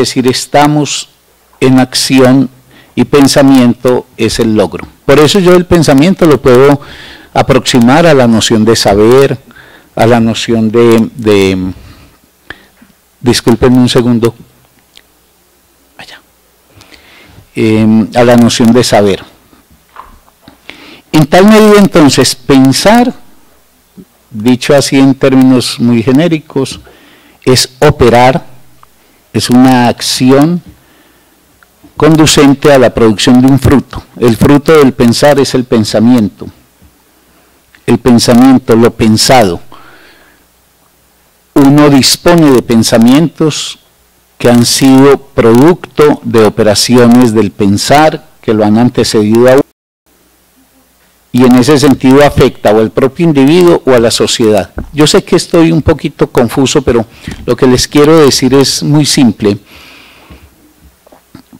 decir, estamos en acción y pensamiento es el logro. Por eso yo el pensamiento lo puedo aproximar a la noción de saber, a la noción de... de discúlpenme un segundo. Allá. Em, a la noción de saber. En tal medida entonces, pensar, dicho así en términos muy genéricos, es operar es una acción conducente a la producción de un fruto. El fruto del pensar es el pensamiento. El pensamiento, lo pensado. Uno dispone de pensamientos que han sido producto de operaciones del pensar, que lo han antecedido a uno y en ese sentido afecta o al propio individuo o a la sociedad. Yo sé que estoy un poquito confuso, pero lo que les quiero decir es muy simple,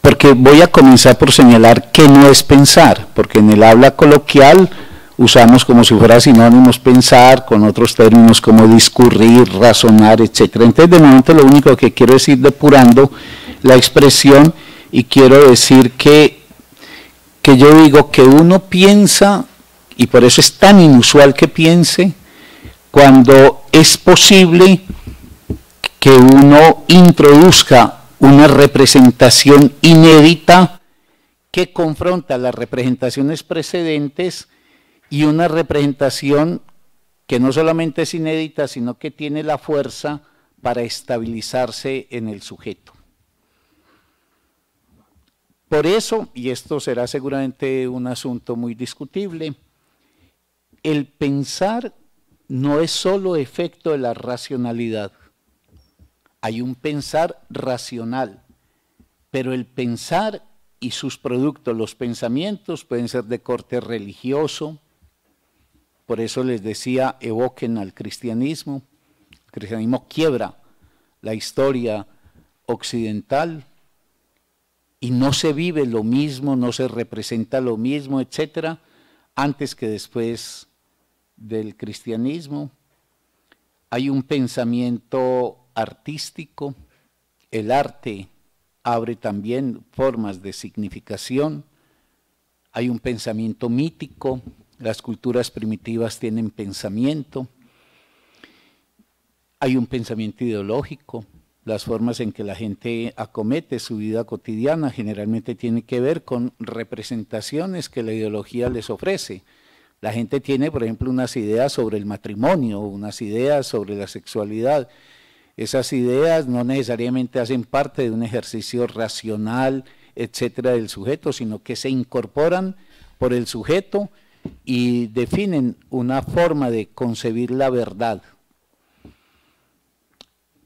porque voy a comenzar por señalar que no es pensar, porque en el habla coloquial usamos como si fuera sinónimos pensar, con otros términos como discurrir, razonar, etc. Entonces, de momento lo único que quiero decir depurando la expresión y quiero decir que, que yo digo que uno piensa y por eso es tan inusual que piense cuando es posible que uno introduzca una representación inédita que confronta las representaciones precedentes y una representación que no solamente es inédita, sino que tiene la fuerza para estabilizarse en el sujeto. Por eso, y esto será seguramente un asunto muy discutible, el pensar no es solo efecto de la racionalidad. Hay un pensar racional, pero el pensar y sus productos, los pensamientos, pueden ser de corte religioso. Por eso les decía, evoquen al cristianismo. El cristianismo quiebra la historia occidental y no se vive lo mismo, no se representa lo mismo, etcétera, antes que después del cristianismo. Hay un pensamiento artístico, el arte abre también formas de significación, hay un pensamiento mítico, las culturas primitivas tienen pensamiento, hay un pensamiento ideológico, las formas en que la gente acomete su vida cotidiana generalmente tienen que ver con representaciones que la ideología les ofrece. La gente tiene, por ejemplo, unas ideas sobre el matrimonio, unas ideas sobre la sexualidad. Esas ideas no necesariamente hacen parte de un ejercicio racional, etcétera, del sujeto, sino que se incorporan por el sujeto y definen una forma de concebir la verdad.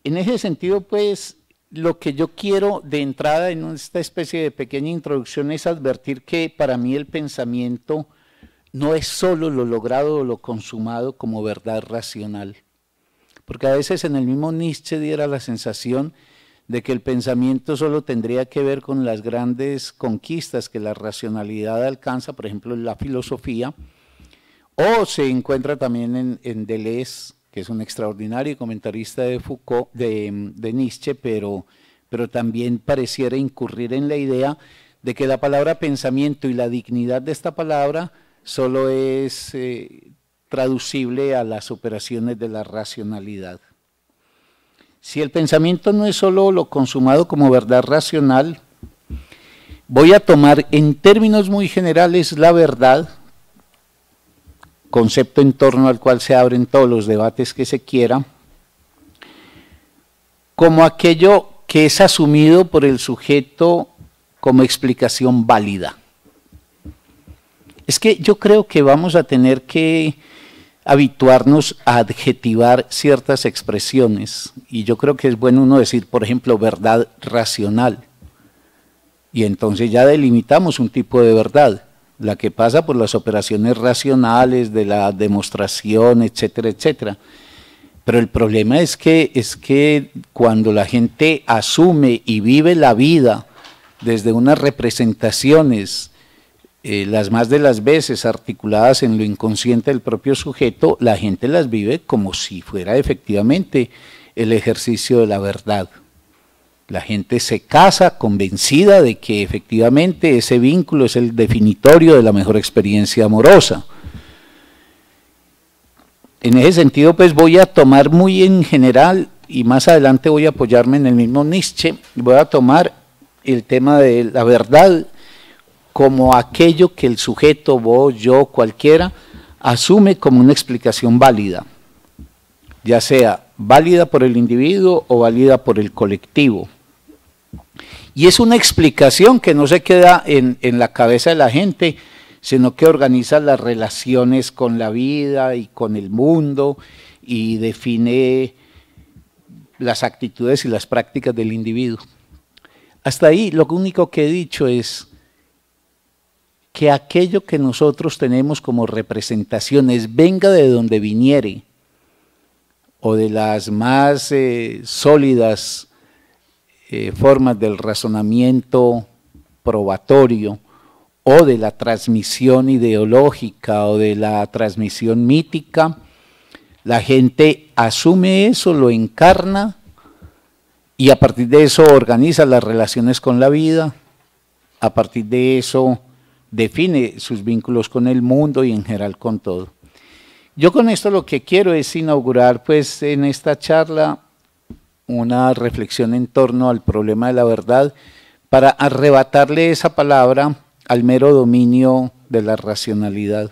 En ese sentido, pues, lo que yo quiero de entrada en esta especie de pequeña introducción es advertir que para mí el pensamiento no es solo lo logrado o lo consumado como verdad racional. Porque a veces en el mismo Nietzsche diera la sensación de que el pensamiento solo tendría que ver con las grandes conquistas que la racionalidad alcanza, por ejemplo, la filosofía, o se encuentra también en, Deleuze, que es un extraordinario comentarista de Foucault, Nietzsche, pero, pero también pareciera incurrir en la idea de que la palabra pensamiento y la dignidad de esta palabra solo es eh, traducible a las operaciones de la racionalidad. Si el pensamiento no es solo lo consumado como verdad racional, voy a tomar en términos muy generales la verdad, concepto en torno al cual se abren todos los debates que se quiera, como aquello que es asumido por el sujeto como explicación válida. Es que yo creo que vamos a tener que habituarnos a adjetivar ciertas expresiones y yo creo que es bueno uno decir, por ejemplo, verdad racional. Y entonces ya delimitamos un tipo de verdad, la que pasa por las operaciones racionales, de la demostración, etcétera, etcétera. Pero el problema es que, es que cuando la gente asume y vive la vida desde unas representaciones, eh, las más de las veces articuladas en lo inconsciente del propio sujeto, la gente las vive como si fuera efectivamente el ejercicio de la verdad. La gente se casa convencida de que efectivamente ese vínculo es el definitorio de la mejor experiencia amorosa. En ese sentido, pues voy a tomar muy en general, y más adelante voy a apoyarme en el mismo Nietzsche, voy a tomar el tema de la verdad como aquello que el sujeto, vos, yo, cualquiera, asume como una explicación válida, ya sea válida por el individuo o válida por el colectivo. Y es una explicación que no se queda en, en la cabeza de la gente, sino que organiza las relaciones con la vida y con el mundo y define las actitudes y las prácticas del individuo. Hasta ahí lo único que he dicho es que aquello que nosotros tenemos como representaciones venga de donde viniere, o de las más eh, sólidas eh, formas del razonamiento probatorio, o de la transmisión ideológica o de la transmisión mítica, la gente asume eso, lo encarna y a partir de eso organiza las relaciones con la vida, a partir de eso define sus vínculos con el mundo y en general con todo. Yo con esto lo que quiero es inaugurar pues en esta charla una reflexión en torno al problema de la verdad para arrebatarle esa palabra al mero dominio de la racionalidad.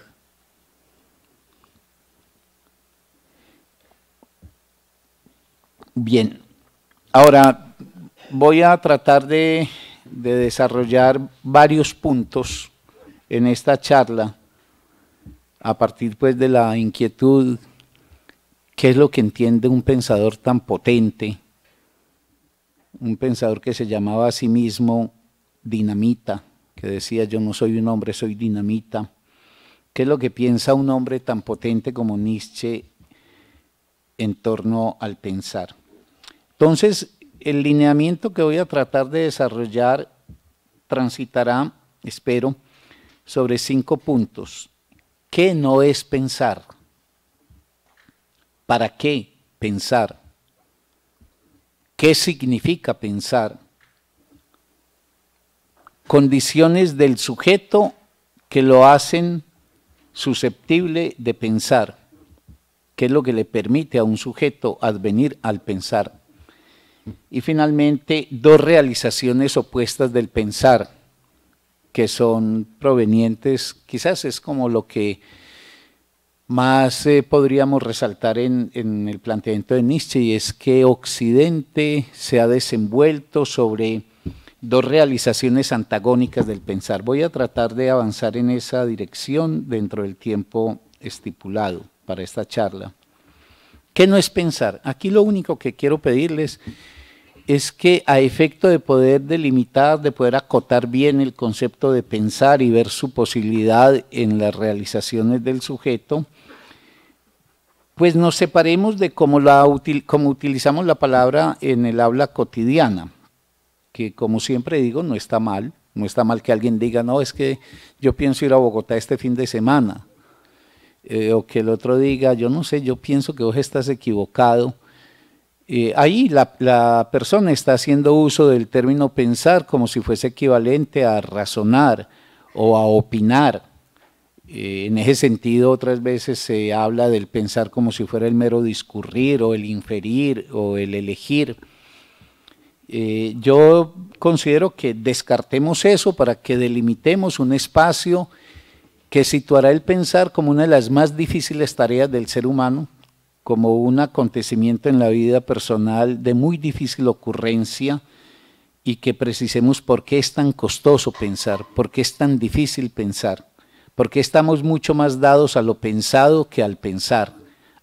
Bien, ahora voy a tratar de, de desarrollar varios puntos en esta charla, a partir pues de la inquietud, ¿qué es lo que entiende un pensador tan potente? Un pensador que se llamaba a sí mismo dinamita, que decía yo no soy un hombre, soy dinamita. ¿Qué es lo que piensa un hombre tan potente como Nietzsche en torno al pensar? Entonces, el lineamiento que voy a tratar de desarrollar transitará, espero, sobre cinco puntos. ¿Qué no es pensar? ¿Para qué pensar? ¿Qué significa pensar? Condiciones del sujeto que lo hacen susceptible de pensar, ¿qué es lo que le permite a un sujeto advenir al pensar. Y finalmente, dos realizaciones opuestas del pensar que son provenientes, quizás es como lo que más eh, podríamos resaltar en, en, el planteamiento de Nietzsche, y es que Occidente se ha desenvuelto sobre dos realizaciones antagónicas del pensar. Voy a tratar de avanzar en esa dirección dentro del tiempo estipulado para esta charla. ¿Qué no es pensar? Aquí lo único que quiero pedirles es que a efecto de poder delimitar, de poder acotar bien el concepto de pensar y ver su posibilidad en las realizaciones del sujeto, pues nos separemos de cómo, utilizamos la palabra en el habla cotidiana, que como siempre digo, no está mal, no está mal que alguien diga, no, es que yo pienso ir a Bogotá este fin de semana, eh, o que el otro diga, yo no sé, yo pienso que vos estás equivocado, eh, ahí la, persona está haciendo uso del término pensar como si fuese equivalente a razonar o a opinar. Eh, en ese sentido, otras veces se habla del pensar como si fuera el mero discurrir o el inferir o el elegir. Eh, yo considero que descartemos eso para que delimitemos un espacio que situará el pensar como una de las más difíciles tareas del ser humano, como un acontecimiento en la vida personal de muy difícil ocurrencia y que precisemos por qué es tan costoso pensar, por qué es tan difícil pensar, por qué estamos mucho más dados a lo pensado que al pensar,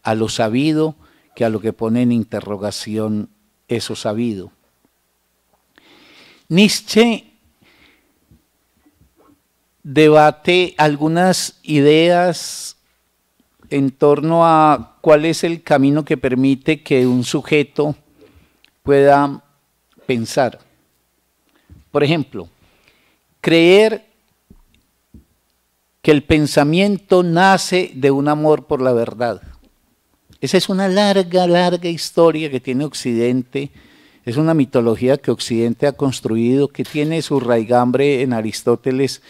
a lo sabido que a lo que pone en interrogación eso sabido. Nietzsche debate algunas ideas en torno a cuál es el camino que permite que un sujeto pueda pensar. Por ejemplo, creer que el pensamiento nace de un amor por la verdad. Esa es una larga, larga historia que tiene Occidente. Es una mitología que Occidente ha construido, que tiene su raigambre en Aristóteles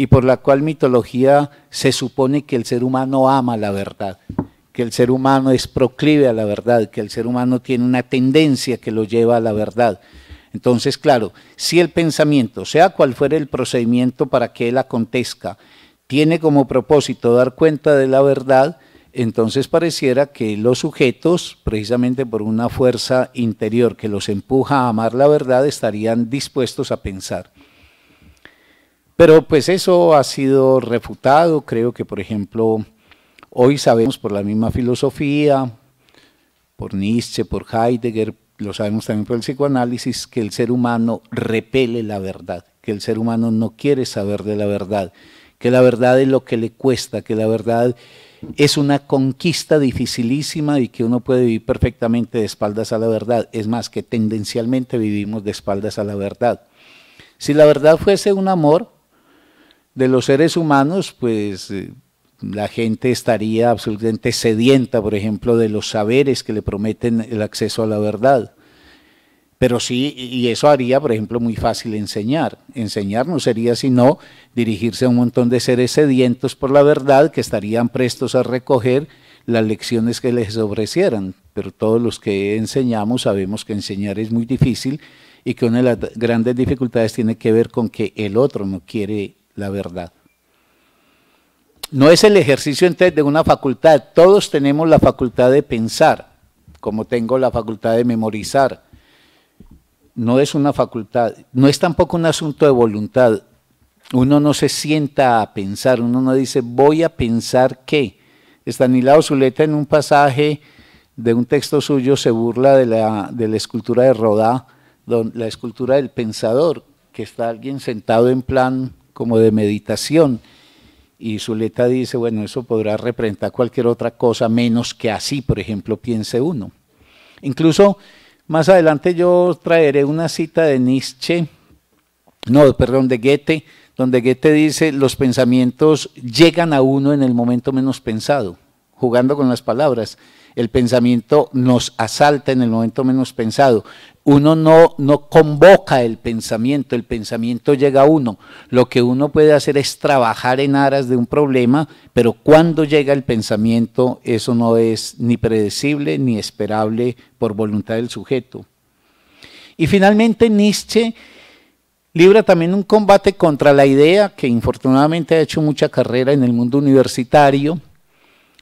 y por la cual mitología se supone que el ser humano ama la verdad, que el ser humano es proclive a la verdad, que el ser humano tiene una tendencia que lo lleva a la verdad. Entonces, claro, si el pensamiento, sea cual fuera el procedimiento para que él acontezca, tiene como propósito dar cuenta de la verdad, entonces pareciera que los sujetos, precisamente por una fuerza interior que los empuja a amar la verdad, estarían dispuestos a pensar. Pero pues eso ha sido refutado, creo que por ejemplo hoy sabemos por la misma filosofía, por Nietzsche, por Heidegger, lo sabemos también por el psicoanálisis, que el ser humano repele la verdad, que el ser humano no quiere saber de la verdad, que la verdad es lo que le cuesta, que la verdad es una conquista dificilísima y que uno puede vivir perfectamente de espaldas a la verdad. Es más, que tendencialmente vivimos de espaldas a la verdad. Si la verdad fuese un amor, de los seres humanos, pues eh, la gente estaría absolutamente sedienta, por ejemplo, de los saberes que le prometen el acceso a la verdad. Pero sí, y eso haría, por ejemplo, muy fácil enseñar. Enseñar no sería sino dirigirse a un montón de seres sedientos por la verdad que estarían prestos a recoger las lecciones que les ofrecieran. Pero todos los que enseñamos sabemos que enseñar es muy difícil y que una de las grandes dificultades tiene que ver con que el otro no quiere la verdad. No es el ejercicio de una facultad, todos tenemos la facultad de pensar, como tengo la facultad de memorizar. No es una facultad, no es tampoco un asunto de voluntad. Uno no se sienta a pensar, uno no dice voy a pensar qué. Estanislao Zuleta en un pasaje de un texto suyo se burla de la, de la escultura de Rodá, la escultura del pensador, que está alguien sentado en plan como de meditación. Y Zuleta dice, bueno, eso podrá representar cualquier otra cosa menos que así, por ejemplo, piense uno. Incluso más adelante yo traeré una cita de Nietzsche, no, perdón, de Goethe, donde Goethe dice, los pensamientos llegan a uno en el momento menos pensado, jugando con las palabras. El pensamiento nos asalta en el momento menos pensado uno no, convoca el pensamiento, el pensamiento llega a uno. Lo que uno puede hacer es trabajar en aras de un problema, pero cuando llega el pensamiento, eso no es ni predecible ni esperable por voluntad del sujeto. Y finalmente Nietzsche libra también un combate contra la idea, que infortunadamente ha hecho mucha carrera en el mundo universitario,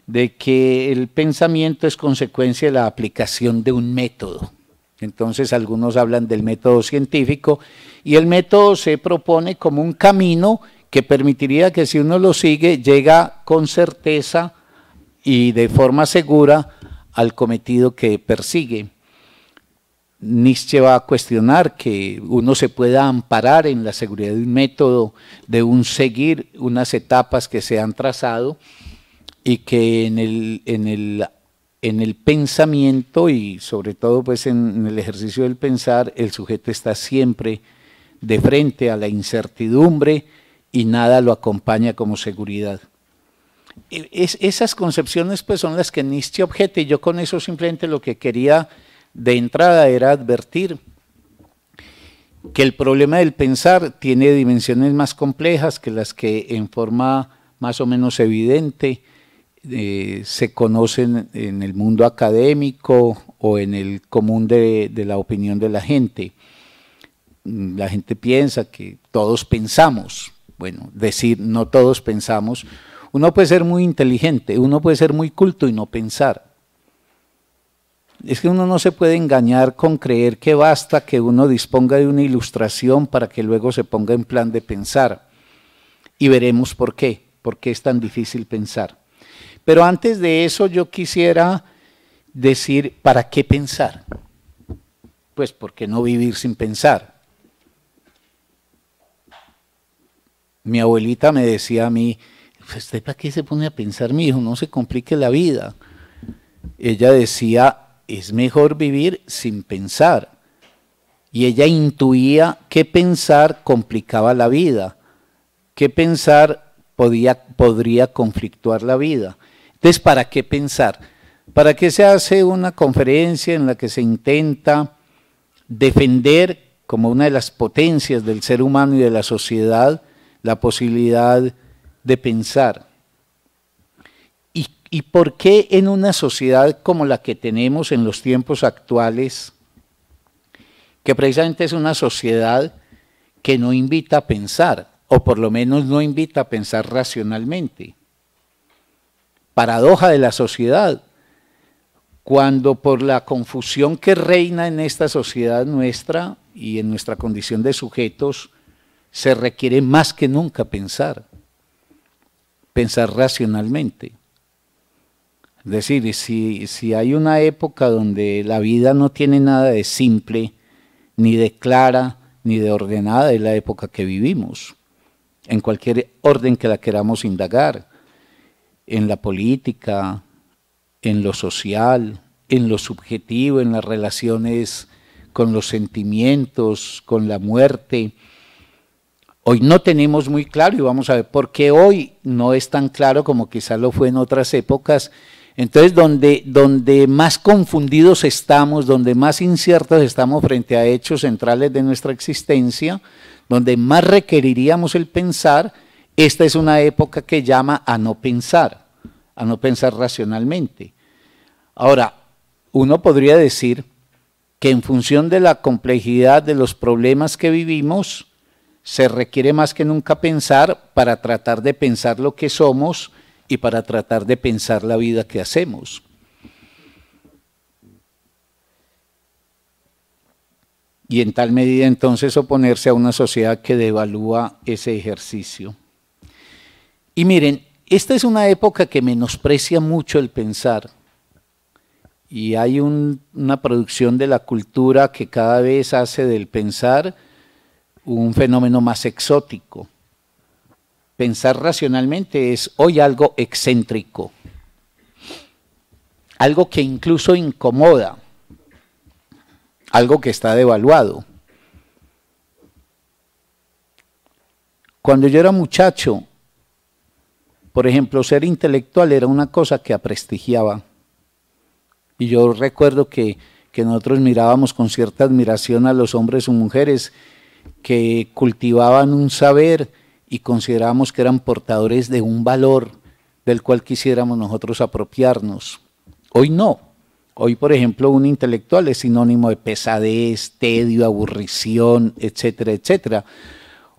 de que el pensamiento es consecuencia de la aplicación de un método. Entonces algunos hablan del método científico y el método se propone como un camino que permitiría que si uno lo sigue llega con certeza y de forma segura al cometido que persigue. Nietzsche va a cuestionar que uno se pueda amparar en la seguridad de un método, de un seguir unas etapas que se han trazado y que en el, en el en el pensamiento y sobre todo pues en, el ejercicio del pensar, el sujeto está siempre de frente a la incertidumbre y nada lo acompaña como seguridad. E, esas concepciones pues son las que Nietzsche objeta y yo con eso simplemente lo que quería de entrada era advertir que el problema del pensar tiene dimensiones más complejas que las que en forma más o menos evidente eh, se conocen en el mundo académico o en el común de, de la opinión de la gente. Mm, la gente piensa que todos pensamos. Bueno, decir no todos pensamos. Uno puede ser muy inteligente, uno puede ser muy culto y no pensar. Es que uno no se puede engañar con creer que basta que uno disponga de una ilustración para que luego se ponga en plan de pensar. Y veremos por qué, por qué es tan difícil pensar. Pero antes de eso yo quisiera decir, ¿para qué pensar? Pues porque no vivir sin pensar. Mi abuelita me decía a mí, ¿usted para qué se pone a pensar, mi hijo? No se complique la vida. Ella decía, es mejor vivir sin pensar. Y ella intuía que pensar complicaba la vida, que pensar podía, podría conflictuar la vida. Entonces, ¿para qué pensar? ¿Para qué se hace una conferencia en la que se intenta defender como una de las potencias del ser humano y de la sociedad la posibilidad de pensar? ¿Y, por qué en una sociedad como la que tenemos en los tiempos actuales, que precisamente es una sociedad que no invita a pensar, o por lo menos no invita a pensar racionalmente? paradoja de la sociedad, cuando por la confusión que reina en esta sociedad nuestra y en nuestra condición de sujetos, se requiere más que nunca pensar, pensar racionalmente. Es decir, si, hay una época donde la vida no tiene nada de simple, ni de clara, ni de ordenada, es la época que vivimos, en cualquier orden que la queramos indagar en la política, en lo social, en lo subjetivo, en las relaciones con los sentimientos, con la muerte. Hoy no tenemos muy claro y vamos a ver por qué hoy no es tan claro como quizá lo fue en otras épocas. Entonces, donde, donde más confundidos estamos, donde más inciertos estamos frente a hechos centrales de nuestra existencia, donde más requeriríamos el pensar, esta es una época que llama a no pensar, a no pensar racionalmente. Ahora, uno podría decir que en función de la complejidad de los problemas que vivimos, se requiere más que nunca pensar para tratar de pensar lo que somos y para tratar de pensar la vida que hacemos. Y en tal medida entonces oponerse a una sociedad que devalúa ese ejercicio. Y miren, esta es una época que menosprecia mucho el pensar. Y hay una producción de la cultura que cada vez hace del pensar un fenómeno más exótico. Pensar racionalmente es hoy algo excéntrico, algo que incluso incomoda, algo que está devaluado. Cuando yo era muchacho, por ejemplo, ser intelectual era una cosa que aprestigiaba. Y yo recuerdo que, nosotros mirábamos con cierta admiración a los hombres o mujeres que cultivaban un saber y considerábamos que eran portadores de un valor del cual quisiéramos nosotros apropiarnos. Hoy no. Hoy, por ejemplo, un intelectual es sinónimo de pesadez, tedio, aburrición, etcétera, etcétera.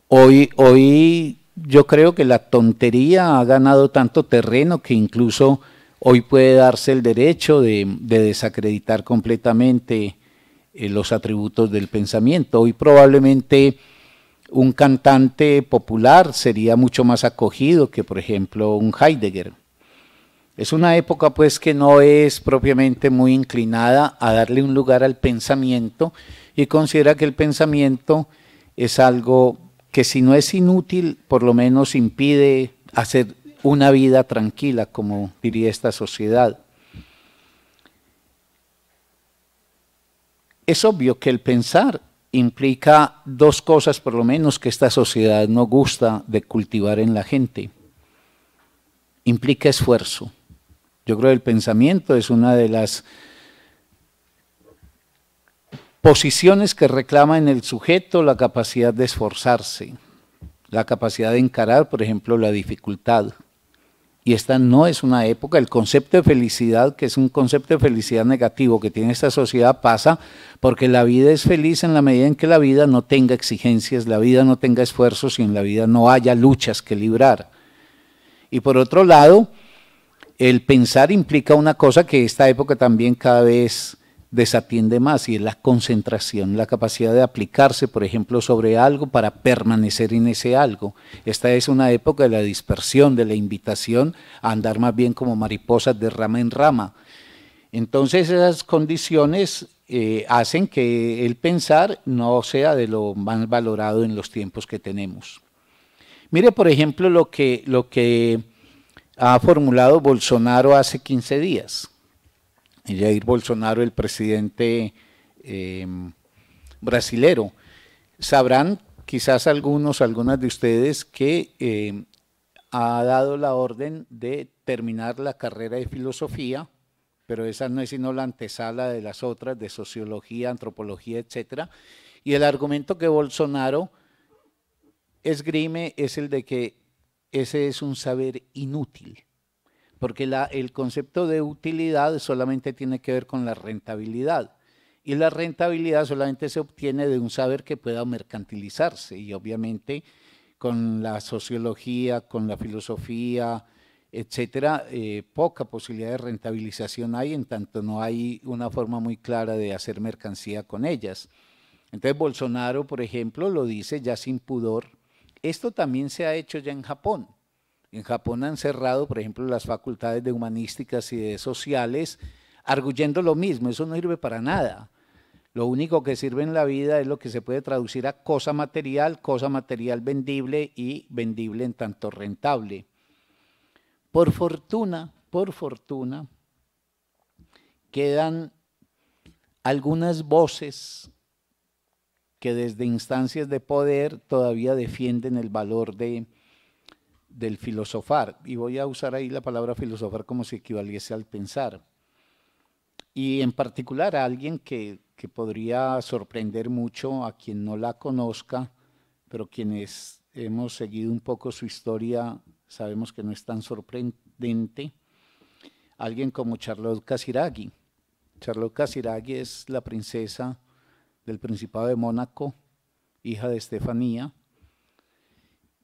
Hoy, hoy yo creo que la tontería ha ganado tanto terreno que incluso hoy puede darse el derecho de, desacreditar completamente eh, los atributos del pensamiento. Hoy probablemente un cantante popular sería mucho más acogido que, por ejemplo, un Heidegger. Es una época pues que no es propiamente muy inclinada a darle un lugar al pensamiento y considera que el pensamiento es algo que si no es inútil, por lo menos impide hacer una vida tranquila, como diría esta sociedad. Es obvio que el pensar implica dos cosas, por lo menos, que esta sociedad no gusta de cultivar en la gente. Implica esfuerzo. Yo creo que el pensamiento es una de las Posiciones que reclama en el sujeto la capacidad de esforzarse, la capacidad de encarar, por ejemplo, la dificultad. Y esta no es una época, el concepto de felicidad, que es un concepto de felicidad negativo que tiene esta sociedad, pasa porque la vida es feliz en la medida en que la vida no tenga exigencias, la vida no tenga esfuerzos y en la vida no haya luchas que librar. Y por otro lado, el pensar implica una cosa que esta época también cada vez desatiende más y es la concentración, la capacidad de aplicarse, por ejemplo, sobre algo para permanecer en ese algo. Esta es una época de la dispersión, de la invitación a andar más bien como mariposas de rama en rama. Entonces esas condiciones eh, hacen que el pensar no sea de lo más valorado en los tiempos que tenemos. Mire, por ejemplo, lo que, lo que ha formulado Bolsonaro hace 15 días Jair Bolsonaro, el presidente em, brasilero. Sabrán quizás algunos, algunas de ustedes, que em, ha dado la orden de terminar la carrera de filosofía, pero esa no es sino la antesala de las otras, de sociología, antropología, etcétera. Y el argumento que Bolsonaro esgrime es el de que ese es un saber inútil porque la, el concepto de utilidad solamente tiene que ver con la rentabilidad. Y la rentabilidad solamente se obtiene de un saber que pueda mercantilizarse. Y obviamente con la sociología, con la filosofía, etcétera, eh, poca posibilidad de rentabilización hay, en tanto no hay una forma muy clara de hacer mercancía con ellas. Entonces Bolsonaro, por ejemplo, lo dice ya sin pudor. Esto también se ha hecho ya en Japón. En Japón han cerrado, por ejemplo, las facultades de humanísticas y de sociales, arguyendo lo mismo, eso no sirve para nada. Lo único que sirve en la vida es lo que se puede traducir a cosa material, cosa material vendible y vendible en tanto rentable. Por fortuna, por fortuna, quedan algunas voces que desde instancias de poder todavía defienden el valor de del filosofar, y voy a usar ahí la palabra filosofar como si equivaliese al pensar, y en particular a alguien que, que podría sorprender mucho a quien no la conozca, pero quienes hemos seguido un poco su historia sabemos que no es tan sorprendente, alguien como Charlotte Casiraghi. Charlotte Casiraghi es la princesa del Principado de Mónaco, hija de Estefanía,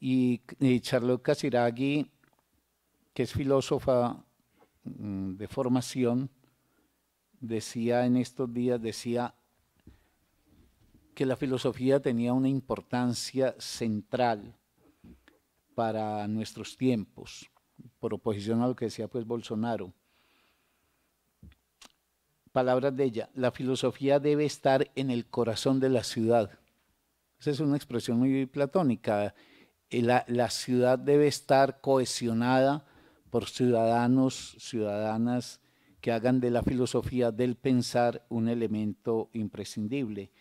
y, y Charlotte Casiraghi, que es filósofa mm, de formación, decía en estos días, decía que la filosofía tenía una importancia central para nuestros tiempos, por oposición a lo que decía pues Bolsonaro. Palabras de ella, la filosofía debe estar en el corazón de la ciudad. Esa es una expresión muy platónica la, ciudad debe estar cohesionada por ciudadanos, ciudadanas que hagan de la filosofía del pensar un elemento imprescindible.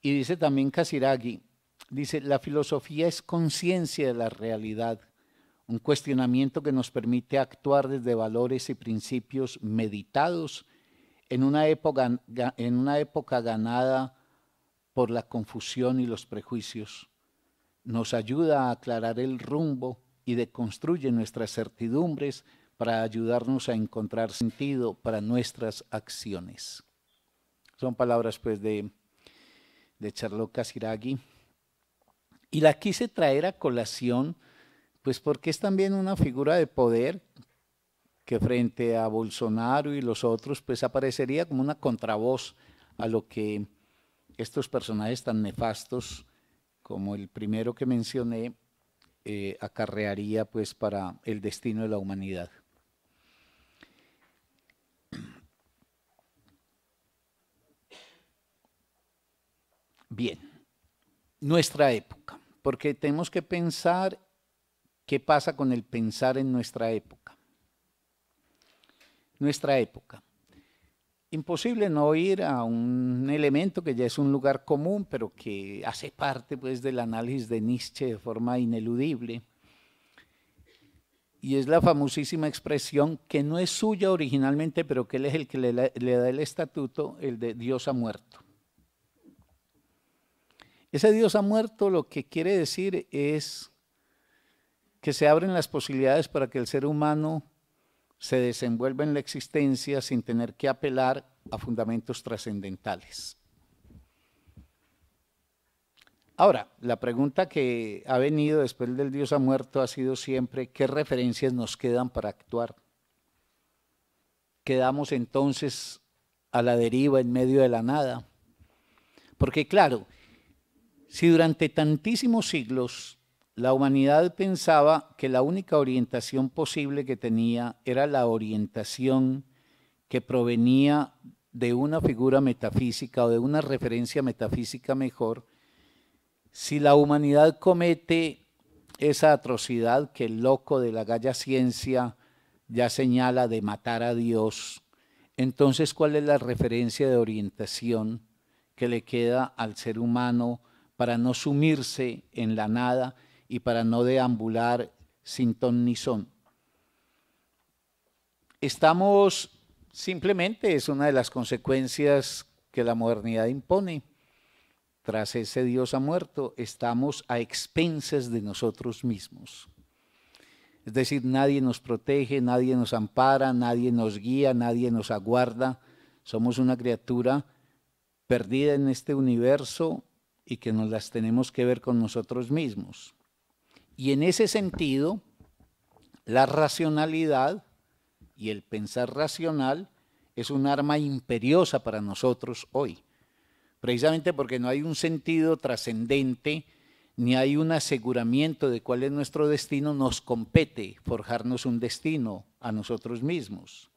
Y dice también Kasiragi dice, la filosofía es conciencia de la realidad, un cuestionamiento que nos permite actuar desde valores y principios meditados en una época ganada por la confusión y los prejuicios nos ayuda a aclarar el rumbo y deconstruye nuestras certidumbres para ayudarnos a encontrar sentido para nuestras acciones. Son palabras pues de, de Charlotte Casiraghi. Y la quise traer a colación pues porque es también una figura de poder que frente a Bolsonaro y los otros pues aparecería como una contravoz a lo que estos personajes tan nefastos como el primero que mencioné, eh, acarrearía pues para el destino de la humanidad. Bien, nuestra época, porque tenemos que pensar qué pasa con el pensar en nuestra época. Nuestra época imposible no ir a un elemento que ya es un lugar común, pero que hace parte pues, del análisis de Nietzsche de forma ineludible. Y es la famosísima expresión que no es suya originalmente, pero que él es el que le da el estatuto, el de Dios ha muerto. Ese Dios ha muerto lo que quiere decir es que se abren las posibilidades para que el ser humano se desenvuelve en la existencia sin tener que apelar a fundamentos trascendentales. Ahora, la pregunta que ha venido después del Dios ha muerto ha sido siempre, ¿qué referencias nos quedan para actuar? ¿Quedamos entonces a la deriva en medio de la nada? Porque claro, si durante tantísimos siglos la humanidad pensaba que la única orientación posible que tenía era la orientación que provenía de una figura metafísica o de una referencia metafísica mejor, si la humanidad comete esa atrocidad que el loco de la galla ciencia ya señala de matar a Dios, entonces cuál es la referencia de orientación que le queda al ser humano para no sumirse en la nada y para no deambular sin ton ni son. Estamos simplemente, es una de las consecuencias que la modernidad impone. Tras ese Dios ha muerto, estamos a expensas de nosotros mismos. Es decir, nadie nos protege, nadie nos ampara, nadie nos guía, nadie nos aguarda. Somos una criatura perdida en este universo y que nos las tenemos que ver con nosotros mismos. Y en ese sentido, la racionalidad y el pensar racional es un arma imperiosa para nosotros hoy, precisamente porque no hay un sentido trascendente ni hay un aseguramiento de cuál es nuestro destino, nos compete forjarnos un destino a nosotros mismos.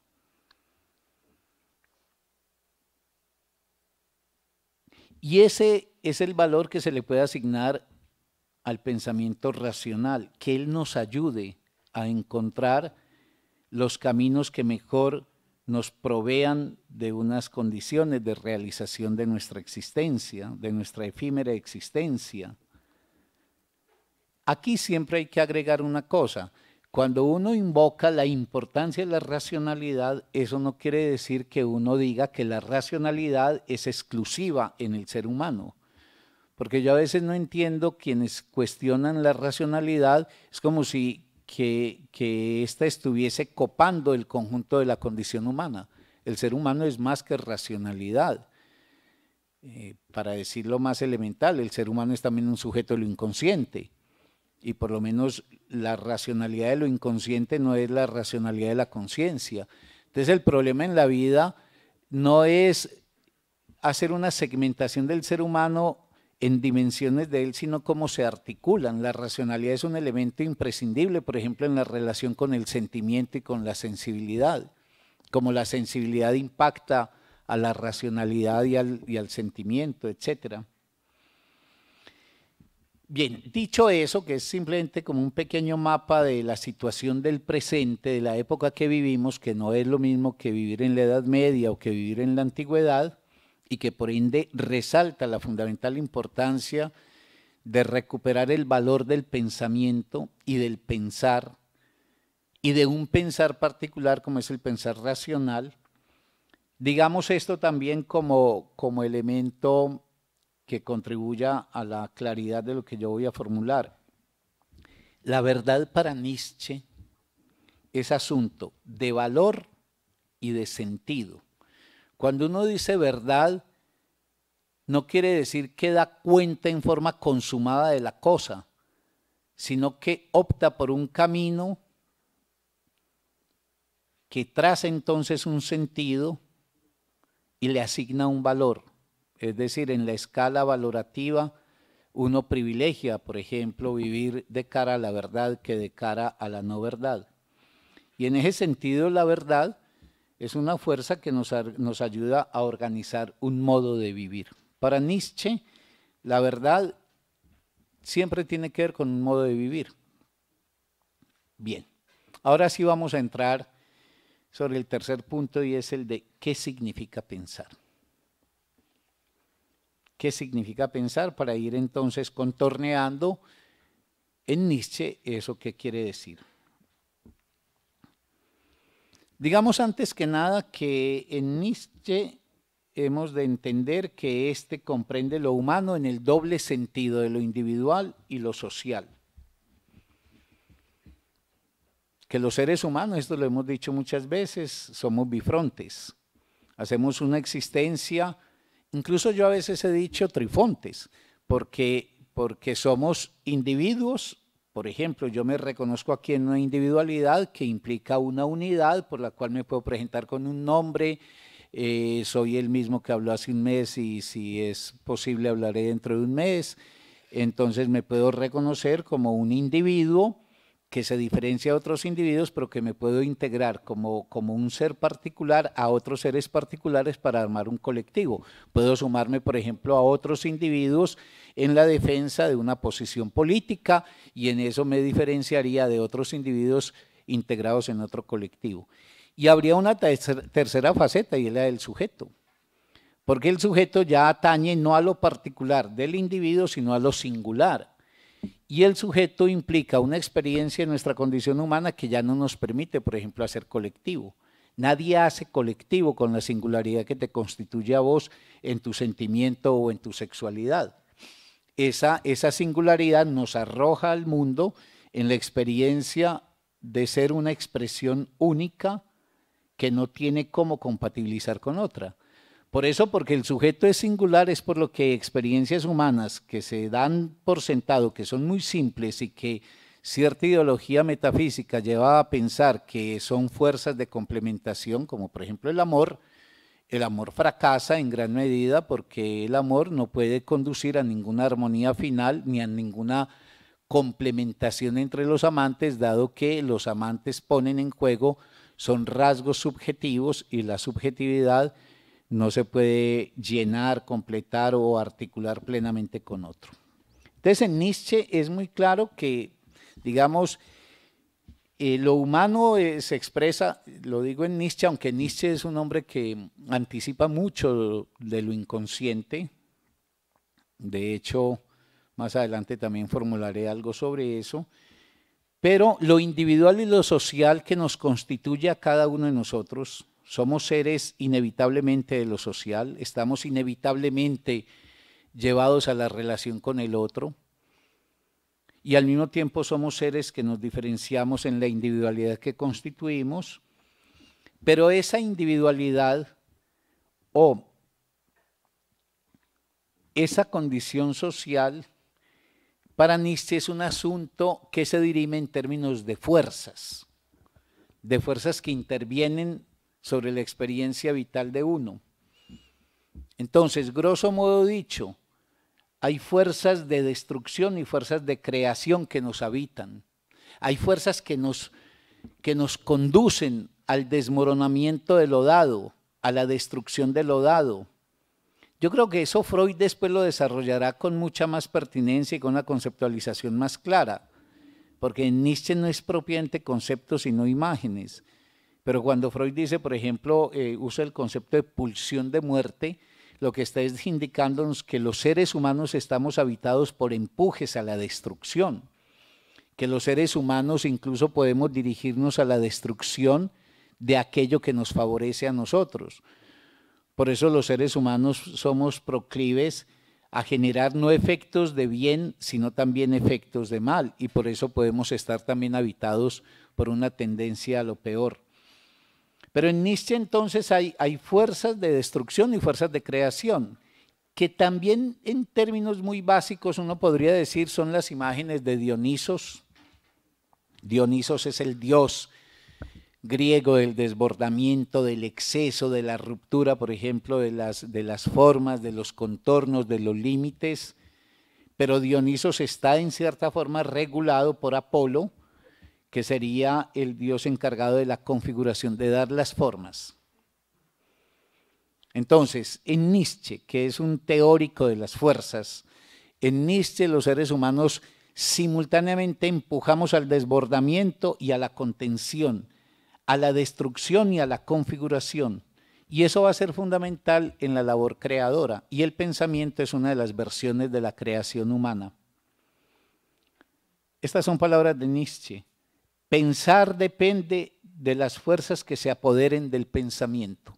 Y ese es el valor que se le puede asignar al pensamiento racional, que Él nos ayude a encontrar los caminos que mejor nos provean de unas condiciones de realización de nuestra existencia, de nuestra efímera existencia. Aquí siempre hay que agregar una cosa. Cuando uno invoca la importancia de la racionalidad, eso no quiere decir que uno diga que la racionalidad es exclusiva en el ser humano porque yo a veces no entiendo quienes cuestionan la racionalidad, es como si que, ésta estuviese copando el conjunto de la condición humana. El ser humano es más que racionalidad. Eh, para decirlo más elemental, el ser humano es también un sujeto de lo inconsciente. Y por lo menos la racionalidad de lo inconsciente no es la racionalidad de la conciencia. Entonces el problema en la vida no es hacer una segmentación del ser humano en dimensiones de él, sino cómo se articulan. La racionalidad es un elemento imprescindible, por ejemplo, en la relación con el sentimiento y con la sensibilidad, como la sensibilidad impacta a la racionalidad y al, y al sentimiento, etc. Bien, dicho eso, que es simplemente como un pequeño mapa de la situación del presente, de la época que vivimos, que no es lo mismo que vivir en la Edad Media o que vivir en la Antigüedad, y que por ende resalta la fundamental importancia de recuperar el valor del pensamiento y del pensar, y de un pensar particular como es el pensar racional, digamos esto también como, como elemento que contribuya a la claridad de lo que yo voy a formular. La verdad para Nietzsche es asunto de valor y de sentido. Cuando uno dice verdad, no quiere decir que da cuenta en forma consumada de la cosa, sino que opta por un camino que traza entonces un sentido y le asigna un valor. Es decir, en la escala valorativa uno privilegia, por ejemplo, vivir de cara a la verdad que de cara a la no verdad. Y en ese sentido la verdad es una fuerza que nos, ayuda a organizar un modo de vivir. Para Nietzsche, la verdad siempre tiene que ver con un modo de vivir. Bien, ahora sí vamos a entrar sobre el tercer punto y es el de qué significa pensar. ¿Qué significa pensar? Para ir entonces contorneando en Nietzsche eso que quiere decir. Digamos antes que nada que en Nietzsche hemos de entender que éste comprende lo humano en el doble sentido de lo individual y lo social. Que los seres humanos, esto lo hemos dicho muchas veces, somos bifrontes. Hacemos una existencia, incluso yo a veces he dicho trifontes, porque, porque somos individuos por ejemplo, yo me reconozco aquí en una individualidad que implica una unidad por la cual me puedo presentar con un nombre. Eh, soy el mismo que habló hace un mes y si es posible hablaré dentro de un mes. Entonces me puedo reconocer como un individuo que se diferencia a otros individuos, pero que me puedo integrar como, como un ser particular a otros seres particulares para armar un colectivo. Puedo sumarme, por ejemplo, a otros individuos en la defensa de una posición política y en eso me diferenciaría de otros individuos integrados en otro colectivo. Y habría una tercera faceta y es la del sujeto, porque el sujeto ya atañe no a lo particular del individuo, sino a lo singular, y el sujeto implica una experiencia en nuestra condición humana que ya no nos permite, por ejemplo, hacer colectivo. Nadie hace colectivo con la singularidad que te constituye a vos en tu sentimiento o en tu sexualidad. Esa, esa singularidad nos arroja al mundo en la experiencia de ser una expresión única que no tiene cómo compatibilizar con otra. Por eso, porque el sujeto es singular, es por lo que experiencias humanas que se dan por sentado, que son muy simples y que cierta ideología metafísica lleva a pensar que son fuerzas de complementación, como por ejemplo el amor, el amor fracasa en gran medida porque el amor no puede conducir a ninguna armonía final ni a ninguna complementación entre los amantes, dado que los amantes ponen en juego son rasgos subjetivos y la subjetividad no se puede llenar, completar o articular plenamente con otro. Entonces en Nietzsche es muy claro que, digamos, eh, lo humano eh, se expresa, lo digo en Nietzsche, aunque Nietzsche es un hombre que anticipa mucho de lo inconsciente, de hecho, más adelante también formularé algo sobre eso, pero lo individual y lo social que nos constituye a cada uno de nosotros, somos seres inevitablemente de lo social, estamos inevitablemente llevados a la relación con el otro y al mismo tiempo somos seres que nos diferenciamos en la individualidad que constituimos, pero esa individualidad o esa condición social para Nietzsche es un asunto que se dirime en términos de fuerzas, de fuerzas que intervienen sobre la experiencia vital de uno. Entonces, grosso modo dicho, hay fuerzas de destrucción y fuerzas de creación que nos habitan. Hay fuerzas que nos, que nos conducen al desmoronamiento de lo dado, a la destrucción de lo dado. Yo creo que eso Freud después lo desarrollará con mucha más pertinencia y con una conceptualización más clara, porque en Nietzsche no es propiamente conceptos sino imágenes. Pero cuando Freud dice, por ejemplo, eh, usa el concepto de pulsión de muerte, lo que está es indicándonos que los seres humanos estamos habitados por empujes a la destrucción, que los seres humanos incluso podemos dirigirnos a la destrucción de aquello que nos favorece a nosotros. Por eso los seres humanos somos proclives a generar no efectos de bien, sino también efectos de mal, y por eso podemos estar también habitados por una tendencia a lo peor. Pero en Nietzsche entonces hay, fuerzas de destrucción y fuerzas de creación, que también en términos muy básicos uno podría decir son las imágenes de Dionisos. Dionisos es el dios griego del desbordamiento, del exceso, de la ruptura, por ejemplo, de las, de las formas, de los contornos, de los límites. Pero Dionisos está en cierta forma regulado por Apolo, que sería el Dios encargado de la configuración, de dar las formas. Entonces, en Nietzsche, que es un teórico de las fuerzas, en Nietzsche los seres humanos simultáneamente empujamos al desbordamiento y a la contención, a la destrucción y a la configuración. Y eso va a ser fundamental en la labor creadora. Y el pensamiento es una de las versiones de la creación humana. Estas son palabras de Nietzsche. Pensar depende de las fuerzas que se apoderen del pensamiento.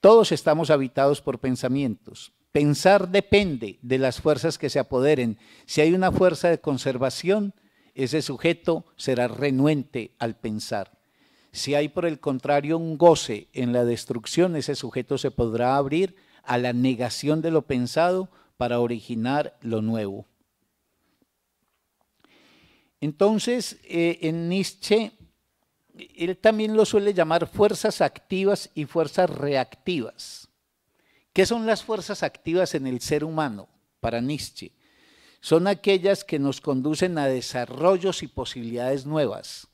Todos estamos habitados por pensamientos. Pensar depende de las fuerzas que se apoderen. Si hay una fuerza de conservación, ese sujeto será renuente al pensar. Si hay por el contrario un goce en la destrucción, ese sujeto se podrá abrir a la negación de lo pensado para originar lo nuevo. Entonces, eh, en Nietzsche, él también lo suele llamar fuerzas activas y fuerzas reactivas. ¿Qué son las fuerzas activas en el ser humano para Nietzsche? Son aquellas que nos conducen a desarrollos y posibilidades nuevas.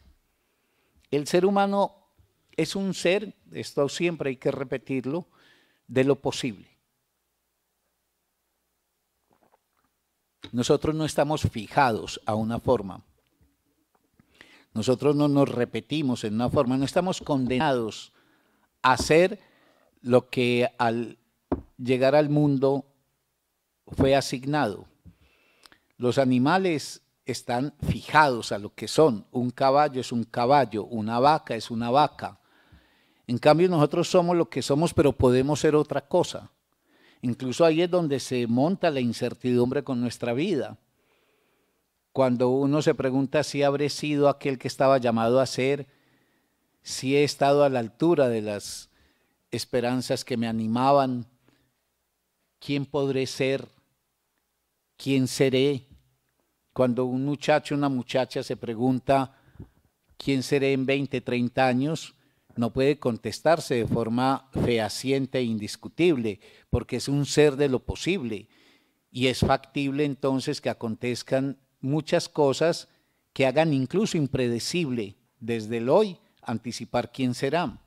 El ser humano es un ser, esto siempre hay que repetirlo, de lo posible. Nosotros no estamos fijados a una forma. Nosotros no nos repetimos en una forma, no estamos condenados a hacer lo que al llegar al mundo fue asignado. Los animales están fijados a lo que son. Un caballo es un caballo, una vaca es una vaca. En cambio, nosotros somos lo que somos, pero podemos ser otra cosa. Incluso ahí es donde se monta la incertidumbre con nuestra vida cuando uno se pregunta si habré sido aquel que estaba llamado a ser, si he estado a la altura de las esperanzas que me animaban, ¿quién podré ser? ¿Quién seré? Cuando un muchacho, una muchacha se pregunta, ¿quién seré en 20, 30 años? No puede contestarse de forma fehaciente e indiscutible, porque es un ser de lo posible. Y es factible entonces que acontezcan muchas cosas que hagan incluso impredecible desde el hoy anticipar quién será.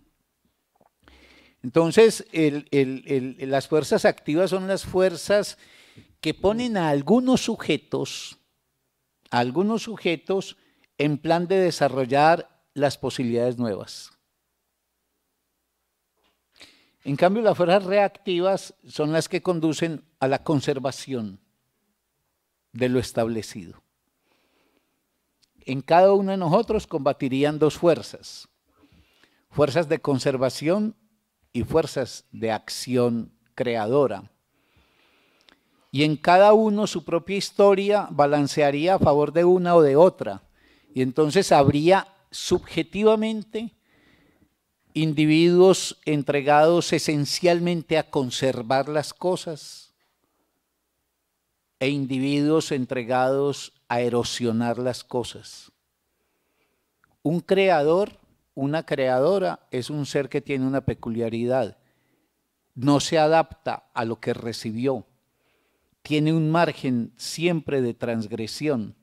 Entonces, las fuerzas activas son las fuerzas que ponen a algunos sujetos, a algunos sujetos en plan de desarrollar las posibilidades nuevas. En cambio, las fuerzas reactivas son las que conducen a la conservación de lo establecido en cada uno de nosotros combatirían dos fuerzas, fuerzas de conservación y fuerzas de acción creadora. Y en cada uno su propia historia balancearía a favor de una o de otra. Y entonces habría subjetivamente individuos entregados esencialmente a conservar las cosas e individuos entregados a erosionar las cosas. Un creador, una creadora, es un ser que tiene una peculiaridad. No se adapta a lo que recibió. Tiene un margen siempre de transgresión.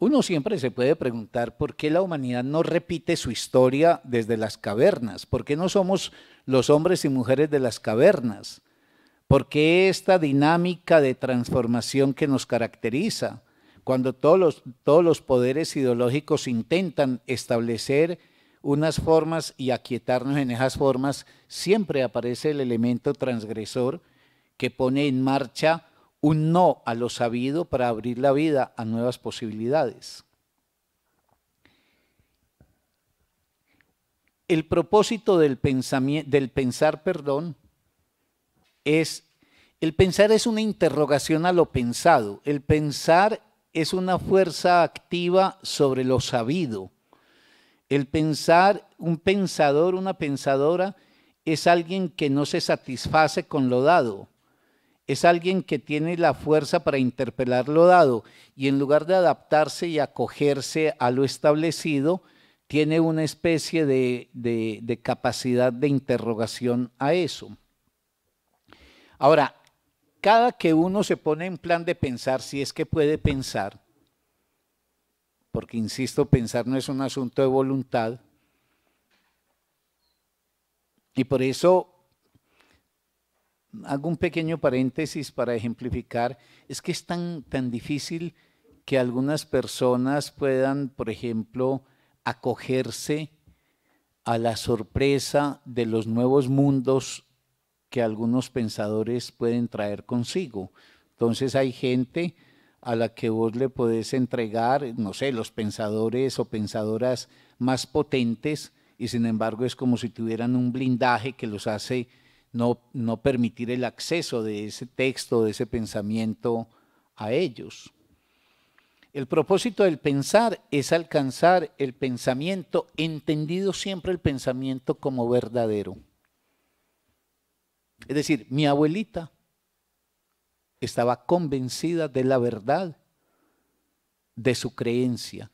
Uno siempre se puede preguntar por qué la humanidad no repite su historia desde las cavernas, por qué no somos los hombres y mujeres de las cavernas, porque esta dinámica de transformación que nos caracteriza, cuando todos los, todos los poderes ideológicos intentan establecer unas formas y aquietarnos en esas formas, siempre aparece el elemento transgresor que pone en marcha un no a lo sabido para abrir la vida a nuevas posibilidades. El propósito del, del pensar, perdón, es, el pensar es una interrogación a lo pensado, el pensar es una fuerza activa sobre lo sabido. El pensar, un pensador, una pensadora, es alguien que no se satisface con lo dado. Es alguien que tiene la fuerza para interpelar lo dado y en lugar de adaptarse y acogerse a lo establecido, tiene una especie de, de capacidad de interrogación a eso. Ahora, cada que uno se pone en plan de pensar, si es que puede pensar, porque insisto, pensar no es un asunto de voluntad, y por eso hago un pequeño paréntesis para ejemplificar, es que es tan, tan difícil que algunas personas puedan, por ejemplo, acogerse a la sorpresa de los nuevos mundos que algunos pensadores pueden traer consigo. Entonces hay gente a la que vos le podés entregar, no sé, los pensadores o pensadoras más potentes y sin embargo es como si tuvieran un blindaje que los hace no, no permitir el acceso de ese texto, de ese pensamiento a ellos. El propósito del pensar es alcanzar el pensamiento, entendido siempre el pensamiento como verdadero. Es decir, mi abuelita estaba convencida de la verdad de su creencia.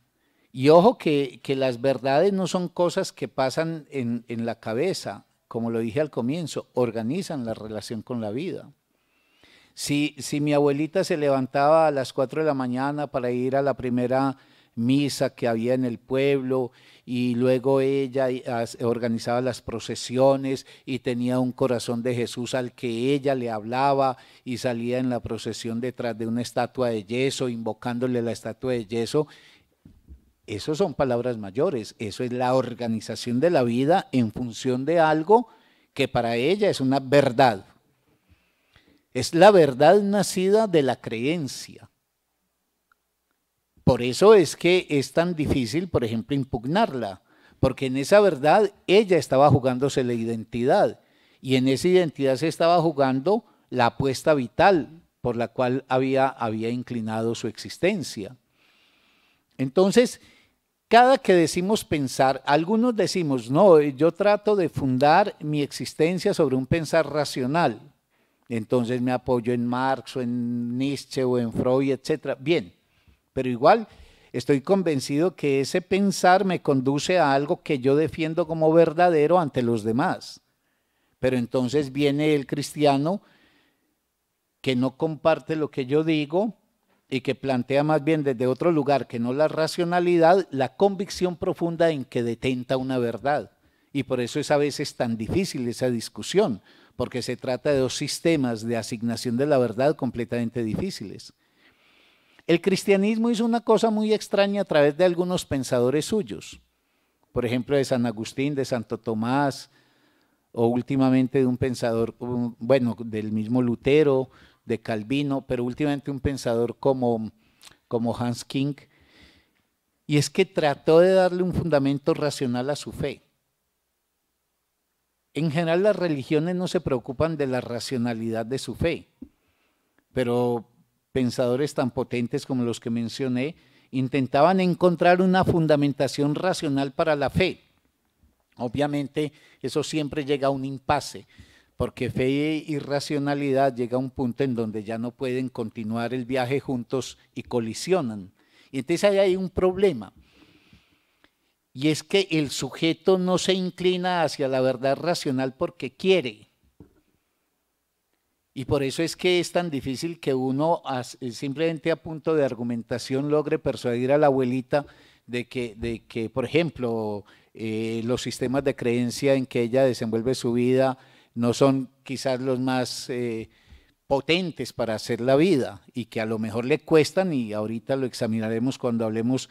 Y ojo que, que las verdades no son cosas que pasan en, la cabeza, como lo dije al comienzo, organizan la relación con la vida. Si, si mi abuelita se levantaba a las 4 de la mañana para ir a la primera misa que había en el pueblo y luego ella organizaba las procesiones y tenía un corazón de Jesús al que ella le hablaba y salía en la procesión detrás de una estatua de yeso, invocándole la estatua de yeso. Esas son palabras mayores, eso es la organización de la vida en función de algo que para ella es una verdad. Es la verdad nacida de la creencia. Por eso es que es tan difícil, por ejemplo, impugnarla, porque en esa verdad ella estaba jugándose la identidad y en esa identidad se estaba jugando la apuesta vital por la cual había, había inclinado su existencia. Entonces, cada que decimos pensar, algunos decimos, no, yo trato de fundar mi existencia sobre un pensar racional. Entonces me apoyo en Marx o en Nietzsche o en Freud, etc. Bien, pero igual estoy convencido que ese pensar me conduce a algo que yo defiendo como verdadero ante los demás. Pero entonces viene el cristiano que no comparte lo que yo digo y que plantea más bien desde otro lugar que no la racionalidad, la convicción profunda en que detenta una verdad. Y por eso es a veces tan difícil esa discusión, porque se trata de dos sistemas de asignación de la verdad completamente difíciles. El cristianismo hizo una cosa muy extraña a través de algunos pensadores suyos, por ejemplo de San Agustín, de Santo Tomás, o últimamente de un pensador, bueno, del mismo Lutero, de Calvino, pero últimamente un pensador como, como Hans King, y es que trató de darle un fundamento racional a su fe. En general las religiones no se preocupan de la racionalidad de su fe, pero pensadores tan potentes como los que mencioné, intentaban encontrar una fundamentación racional para la fe. Obviamente eso siempre llega a un impasse, porque fe y racionalidad llega a un punto en donde ya no pueden continuar el viaje juntos y colisionan. Y entonces ahí hay un problema. Y es que el sujeto no se inclina hacia la verdad racional porque quiere, y por eso es que es tan difícil que uno eh, simplemente a punto de argumentación logre persuadir a la abuelita de que, de que por ejemplo, eh, los sistemas de creencia en que ella desenvuelve su vida no son quizás los más eh, potentes para hacer la vida y que a lo mejor le cuestan y ahorita lo examinaremos cuando hablemos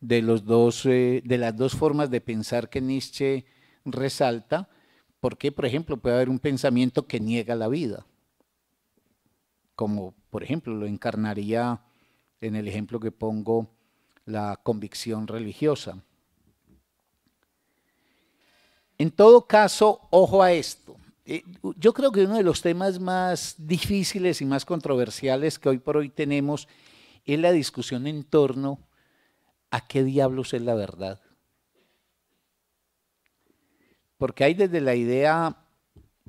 de, los dos, de las dos formas de pensar que Nietzsche resalta, porque, por ejemplo, puede haber un pensamiento que niega la vida como por ejemplo lo encarnaría en el ejemplo que pongo la convicción religiosa. En todo caso, ojo a esto. Eh, yo creo que uno de los temas más difíciles y más controversiales que hoy por hoy tenemos es la discusión en torno a qué diablos es la verdad. Porque hay desde la idea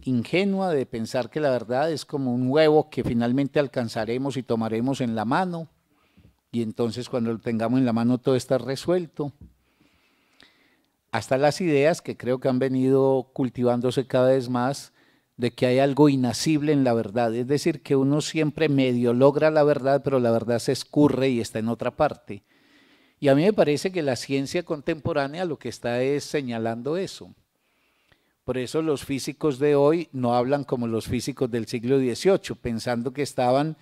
ingenua de pensar que la verdad es como un huevo que finalmente alcanzaremos y tomaremos en la mano, y entonces cuando lo tengamos en la mano todo está resuelto, hasta las ideas que creo que han venido cultivándose cada vez más de que hay algo inacible en la verdad, es decir, que uno siempre medio logra la verdad, pero la verdad se escurre y está en otra parte. Y a mí me parece que la ciencia contemporánea lo que está es señalando eso. Por eso los físicos de hoy no hablan como los físicos del siglo XVIII, pensando que estaban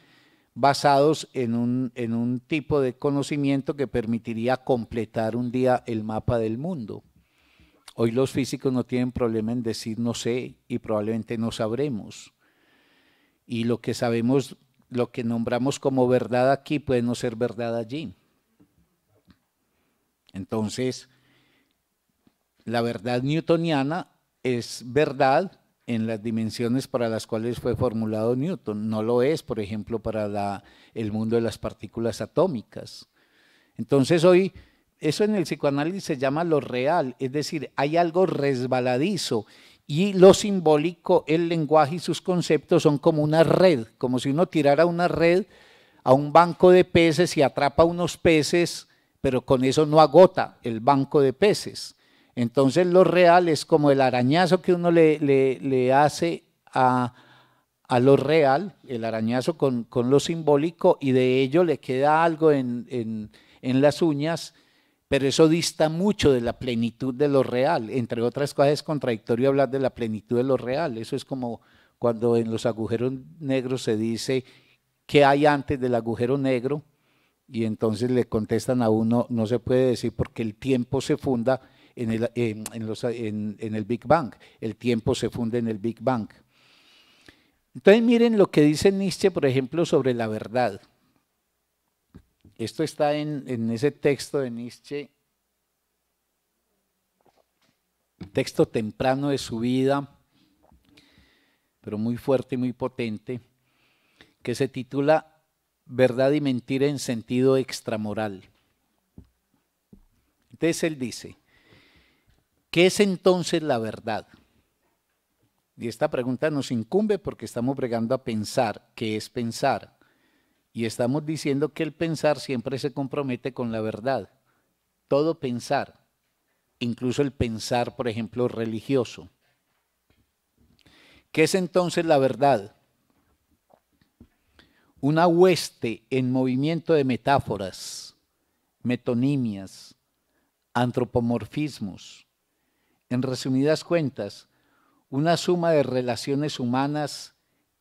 basados en un, tipo de conocimiento que permitiría completar un día el mapa del mundo. Hoy los físicos no tienen problema en decir no sé y probablemente no sabremos. Y lo que sabemos, lo que nombramos como verdad aquí puede no ser verdad allí. Entonces, la verdad newtoniana es verdad en las dimensiones para las cuales fue formulado Newton. No lo es, por ejemplo, para el mundo de las partículas atómicas. Entonces hoy, eso en el psicoanálisis se llama lo real, es decir, hay algo resbaladizo y lo simbólico, el lenguaje y sus conceptos son como una red, como si uno tirara una red a un banco de peces y atrapa unos peces, pero con eso no agota el banco de peces. Entonces lo real es como el arañazo que uno le, hace a, lo real, el arañazo con, lo simbólico, y de ello le queda algo en, en las uñas, pero eso dista mucho de la plenitud de lo real. Entre otras cosas es contradictorio hablar de la plenitud de lo real. Eso es como cuando en los agujeros negros se dice qué hay antes del agujero negro, y entonces le contestan a uno, no se puede decir porque el tiempo se funda Em, en el, Big Bang. El tiempo se funde en el Big Bang. Entonces miren lo que dice Nietzsche, por ejemplo, sobre la verdad. Esto está en, en, ese texto de Nietzsche, texto temprano de su vida, pero muy fuerte y muy potente, que se titula Verdad y mentira en sentido extramoral. Entonces él dice, ¿Qué es entonces la verdad? Y esta pregunta nos incumbe porque estamos bregando a pensar qué es pensar. Y estamos diciendo que el pensar siempre se compromete con la verdad. Todo pensar, incluso el pensar, por ejemplo, religioso. ¿Qué es entonces la verdad? Una hueste en movimiento de metáforas, metonimias, antropomorfismos, en resumidas cuentas, una suma de relaciones humanas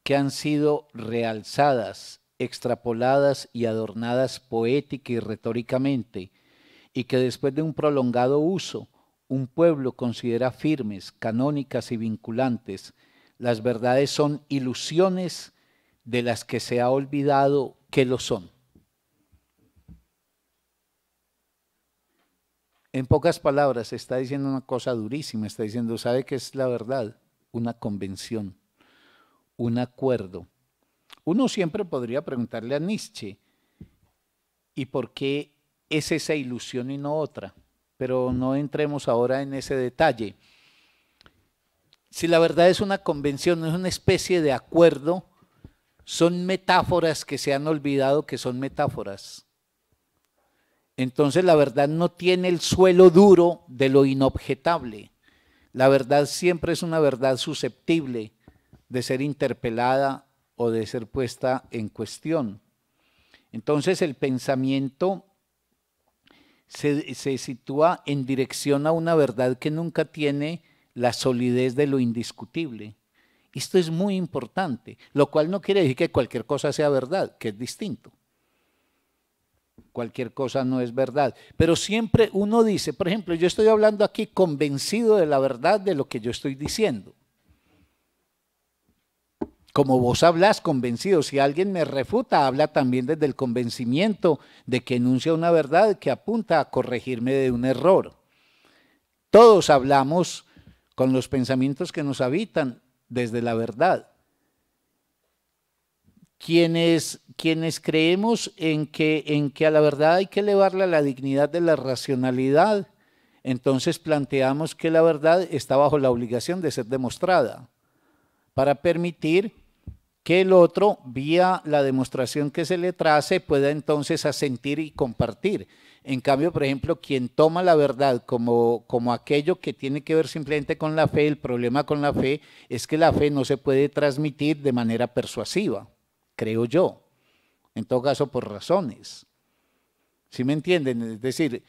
que han sido realzadas, extrapoladas y adornadas poética y retóricamente, y que después de un prolongado uso, un pueblo considera firmes, canónicas y vinculantes, las verdades son ilusiones de las que se ha olvidado que lo son. En pocas palabras, está diciendo una cosa durísima, está diciendo, ¿sabe qué es la verdad? Una convención, un acuerdo. Uno siempre podría preguntarle a Nietzsche, ¿y por qué es esa ilusión y no otra? Pero no entremos ahora en ese detalle. Si la verdad es una convención, es una especie de acuerdo, son metáforas que se han olvidado que son metáforas. Entonces la verdad no tiene el suelo duro de lo inobjetable. La verdad siempre es una verdad susceptible de ser interpelada o de ser puesta en cuestión. Entonces el pensamiento se, sitúa en dirección a una verdad que nunca tiene la solidez de lo indiscutible. Esto es muy importante, lo cual no quiere decir que cualquier cosa sea verdad, que es distinto cualquier cosa no es verdad. Pero siempre uno dice, por ejemplo, yo estoy hablando aquí convencido de la verdad de lo que yo estoy diciendo. Como vos hablas convencido, si alguien me refuta, habla también desde el convencimiento de que enuncia una verdad que apunta a corregirme de un error. Todos hablamos con los pensamientos que nos habitan desde la verdad quienes, creemos en que, a la verdad hay que elevarla a la dignidad de la racionalidad, entonces planteamos que la verdad está bajo la obligación de ser demostrada para permitir que el otro, vía la demostración que se le trace, pueda entonces asentir y compartir. En cambio, por ejemplo, quien toma la verdad como aquello que tiene que ver simplemente con la fe, el problema con la fe es que la fe no se puede transmitir de manera persuasiva creo yo. En todo caso, por razones. ¿Sí me entienden? Es decir,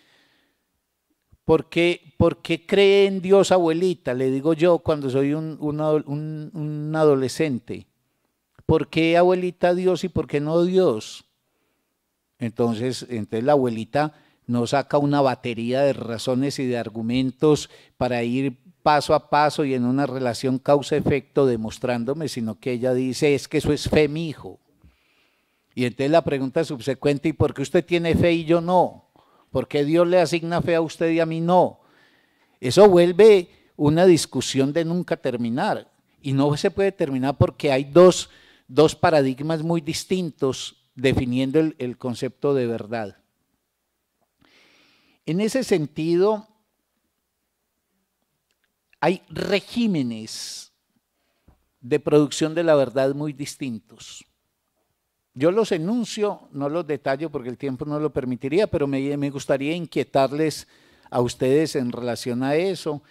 ¿por qué, cree en Dios abuelita? Le digo yo cuando soy un, adolescente. ¿Por qué abuelita Dios y por qué no Dios? Entonces, entonces la abuelita nos saca una batería de razones y de argumentos para ir paso a paso y en una relación causa-efecto demostrándome, sino que ella dice, es que eso es fe, mi hijo. Y entonces la pregunta subsecuente, ¿y por qué usted tiene fe y yo no? ¿Por qué Dios le asigna fe a usted y a mí no? Eso vuelve una discusión de nunca terminar. Y no se puede terminar porque hay dos, paradigmas muy distintos definiendo el concepto de verdad. En ese sentido, hay regímenes de producción de la verdad muy distintos. Yo los enuncio, no los detallo porque el tiempo no lo permitiría, pero me, gustaría inquietarles a ustedes en relación a eso.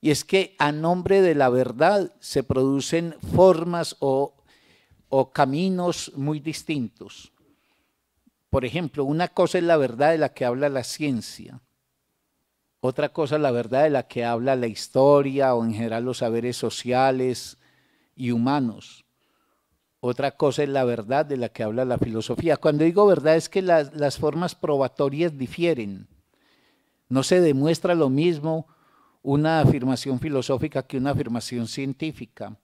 Y es que a nombre de la verdad se producen formas o caminos muy distintos. Por ejemplo, una cosa es la verdad de la que habla la ciencia otra cosa, es la verdad de la que habla la historia o en general los saberes sociales y humanos. Otra cosa es la verdad de la que habla la filosofía. Cuando digo verdad es que las, las formas probatorias difieren. No se demuestra lo mismo una afirmación filosófica que una afirmación científica.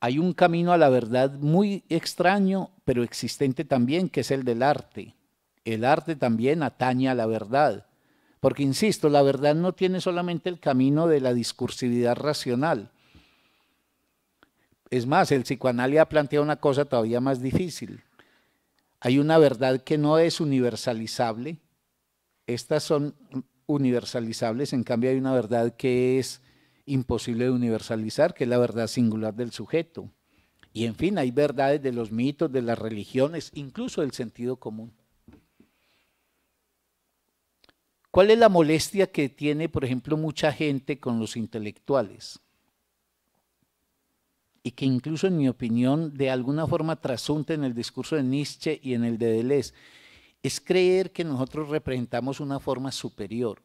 Hay un camino a la verdad muy extraño, pero existente también, que es el del arte. El arte también atañe a la verdad porque, insisto, la verdad no tiene solamente el camino de la discursividad racional. Es más, el psicoanálisis planteado una cosa todavía más difícil. Hay una verdad que no es universalizable. Estas son universalizables, en cambio hay una verdad que es imposible de universalizar, que es la verdad singular del sujeto. Y en fin, hay verdades de los mitos, de las religiones, incluso del sentido común. ¿Cuál es la molestia que tiene, por ejemplo, mucha gente con los intelectuales? Y que incluso, en mi opinión, de alguna forma trasunta en el discurso de Nietzsche y en el de Deleuze, es creer que nosotros representamos una forma superior.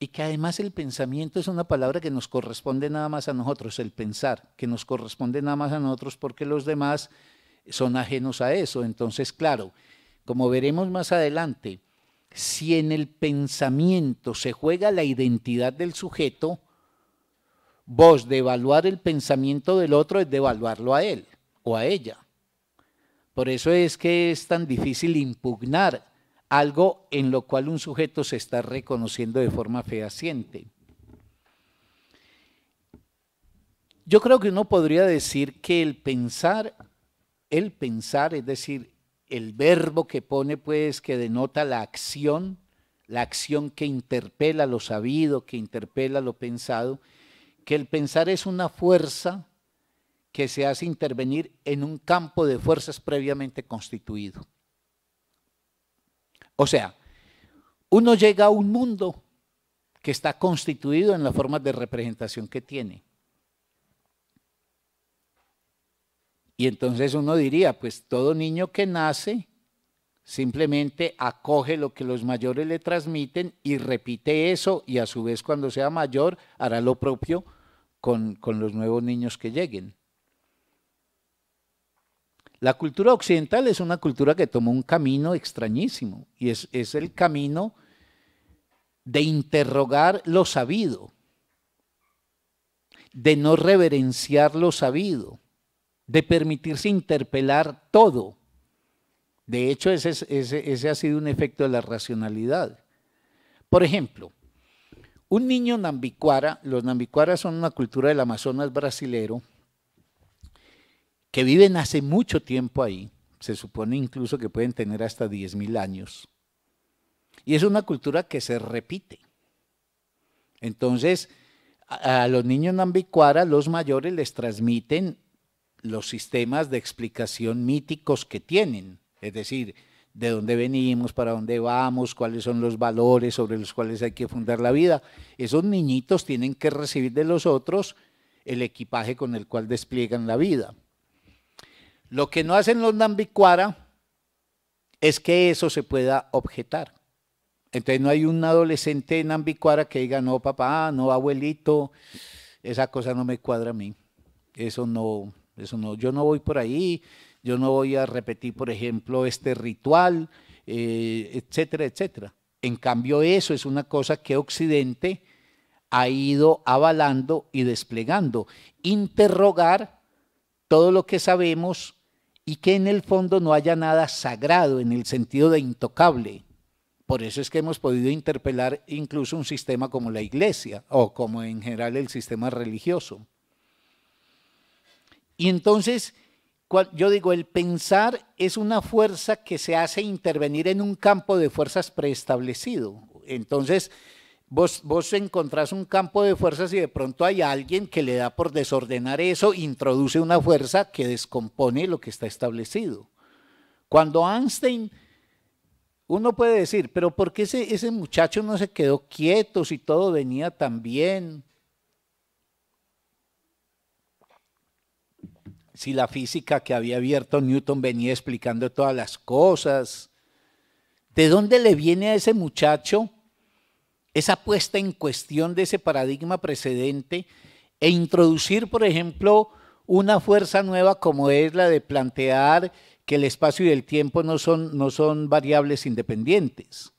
Y que además el pensamiento es una palabra que nos corresponde nada más a nosotros, el pensar, que nos corresponde nada más a nosotros porque los demás son ajenos a eso. Entonces, claro, como veremos más adelante, si en el pensamiento se juega la identidad del sujeto, vos devaluar evaluar el pensamiento del otro es devaluarlo a él o a ella. Por eso es que es tan difícil impugnar algo en lo cual un sujeto se está reconociendo de forma fehaciente. Yo creo que uno podría decir que el pensar, el pensar, es decir, el verbo que pone pues que denota la acción, la acción que interpela lo sabido, que interpela lo pensado, que el pensar es una fuerza que se hace intervenir en un campo de fuerzas previamente constituido. O sea, uno llega a un mundo que está constituido en las formas de representación que tiene. Y entonces uno diría, pues todo niño que nace simplemente acoge lo que los mayores le transmiten y repite eso y a su vez cuando sea mayor hará lo propio con, los nuevos niños que lleguen. La cultura occidental es una cultura que tomó un camino extrañísimo y es, es, el camino de interrogar lo sabido, de no reverenciar lo sabido, de permitirse interpelar todo. De hecho, ese, ha sido un efecto de la racionalidad. Por ejemplo, un niño nambicuara, los nambicuaras son una cultura del Amazonas brasilero, que viven hace mucho tiempo ahí, se supone incluso que pueden tener hasta 10.000 años, y es una cultura que se repite. Entonces, a, los niños nambicuara, los mayores les transmiten los sistemas de explicación míticos que tienen, es decir, de dónde venimos, para dónde vamos, cuáles son los valores sobre los cuales hay que fundar la vida. Esos niñitos tienen que recibir de los otros el equipaje con el cual despliegan la vida. Lo que no hacen los nambicuara es que eso se pueda objetar. Entonces no hay un adolescente en Nambicuara que diga, no papá, no abuelito, esa cosa no me cuadra a mí. Eso no, no, yo no voy por ahí, yo no voy a repetir, por ejemplo, este ritual, eh, etcétera, etcétera. En cambio, eso es una cosa que Occidente ha ido avalando y desplegando. Interrogar todo lo que sabemos y que en el fondo no haya nada sagrado en el sentido de intocable. Por eso es que hemos podido interpelar incluso un sistema como la iglesia o como en general el sistema religioso. Y entonces, yo digo, el pensar es una fuerza que se hace intervenir en un campo de fuerzas preestablecido. Entonces, vos, vos encontrás un campo de fuerzas y de pronto hay alguien que le da por desordenar eso, introduce una fuerza que descompone lo que está establecido. Cuando Einstein, uno puede decir, pero ¿por qué ese, ese muchacho no se quedó quieto si todo venía tan bien? si la física que había abierto Newton venía explicando todas las cosas. ¿De dónde le viene a ese muchacho esa puesta en cuestión de ese paradigma precedente e introducir, por ejemplo, una fuerza nueva como es la de plantear que el espacio y el tiempo no son, no son variables independientes?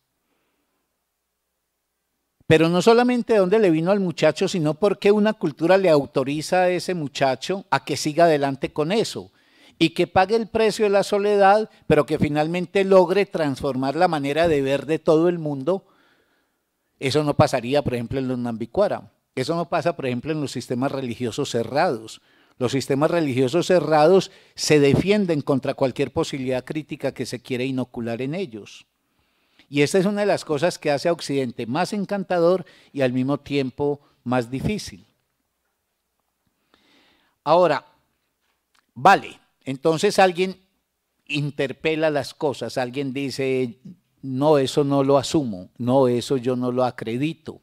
Pero no solamente de dónde le vino al muchacho, sino porque una cultura le autoriza a ese muchacho a que siga adelante con eso y que pague el precio de la soledad, pero que finalmente logre transformar la manera de ver de todo el mundo. Eso no pasaría, por ejemplo, en los Nambicuara. Eso no pasa, por ejemplo, en los sistemas religiosos cerrados. Los sistemas religiosos cerrados se defienden contra cualquier posibilidad crítica que se quiera inocular en ellos. Y esta es una de las cosas que hace a Occidente más encantador y al mismo tiempo más difícil. Ahora, vale, entonces alguien interpela las cosas, alguien dice, no, eso no lo asumo, no, eso yo no lo acredito.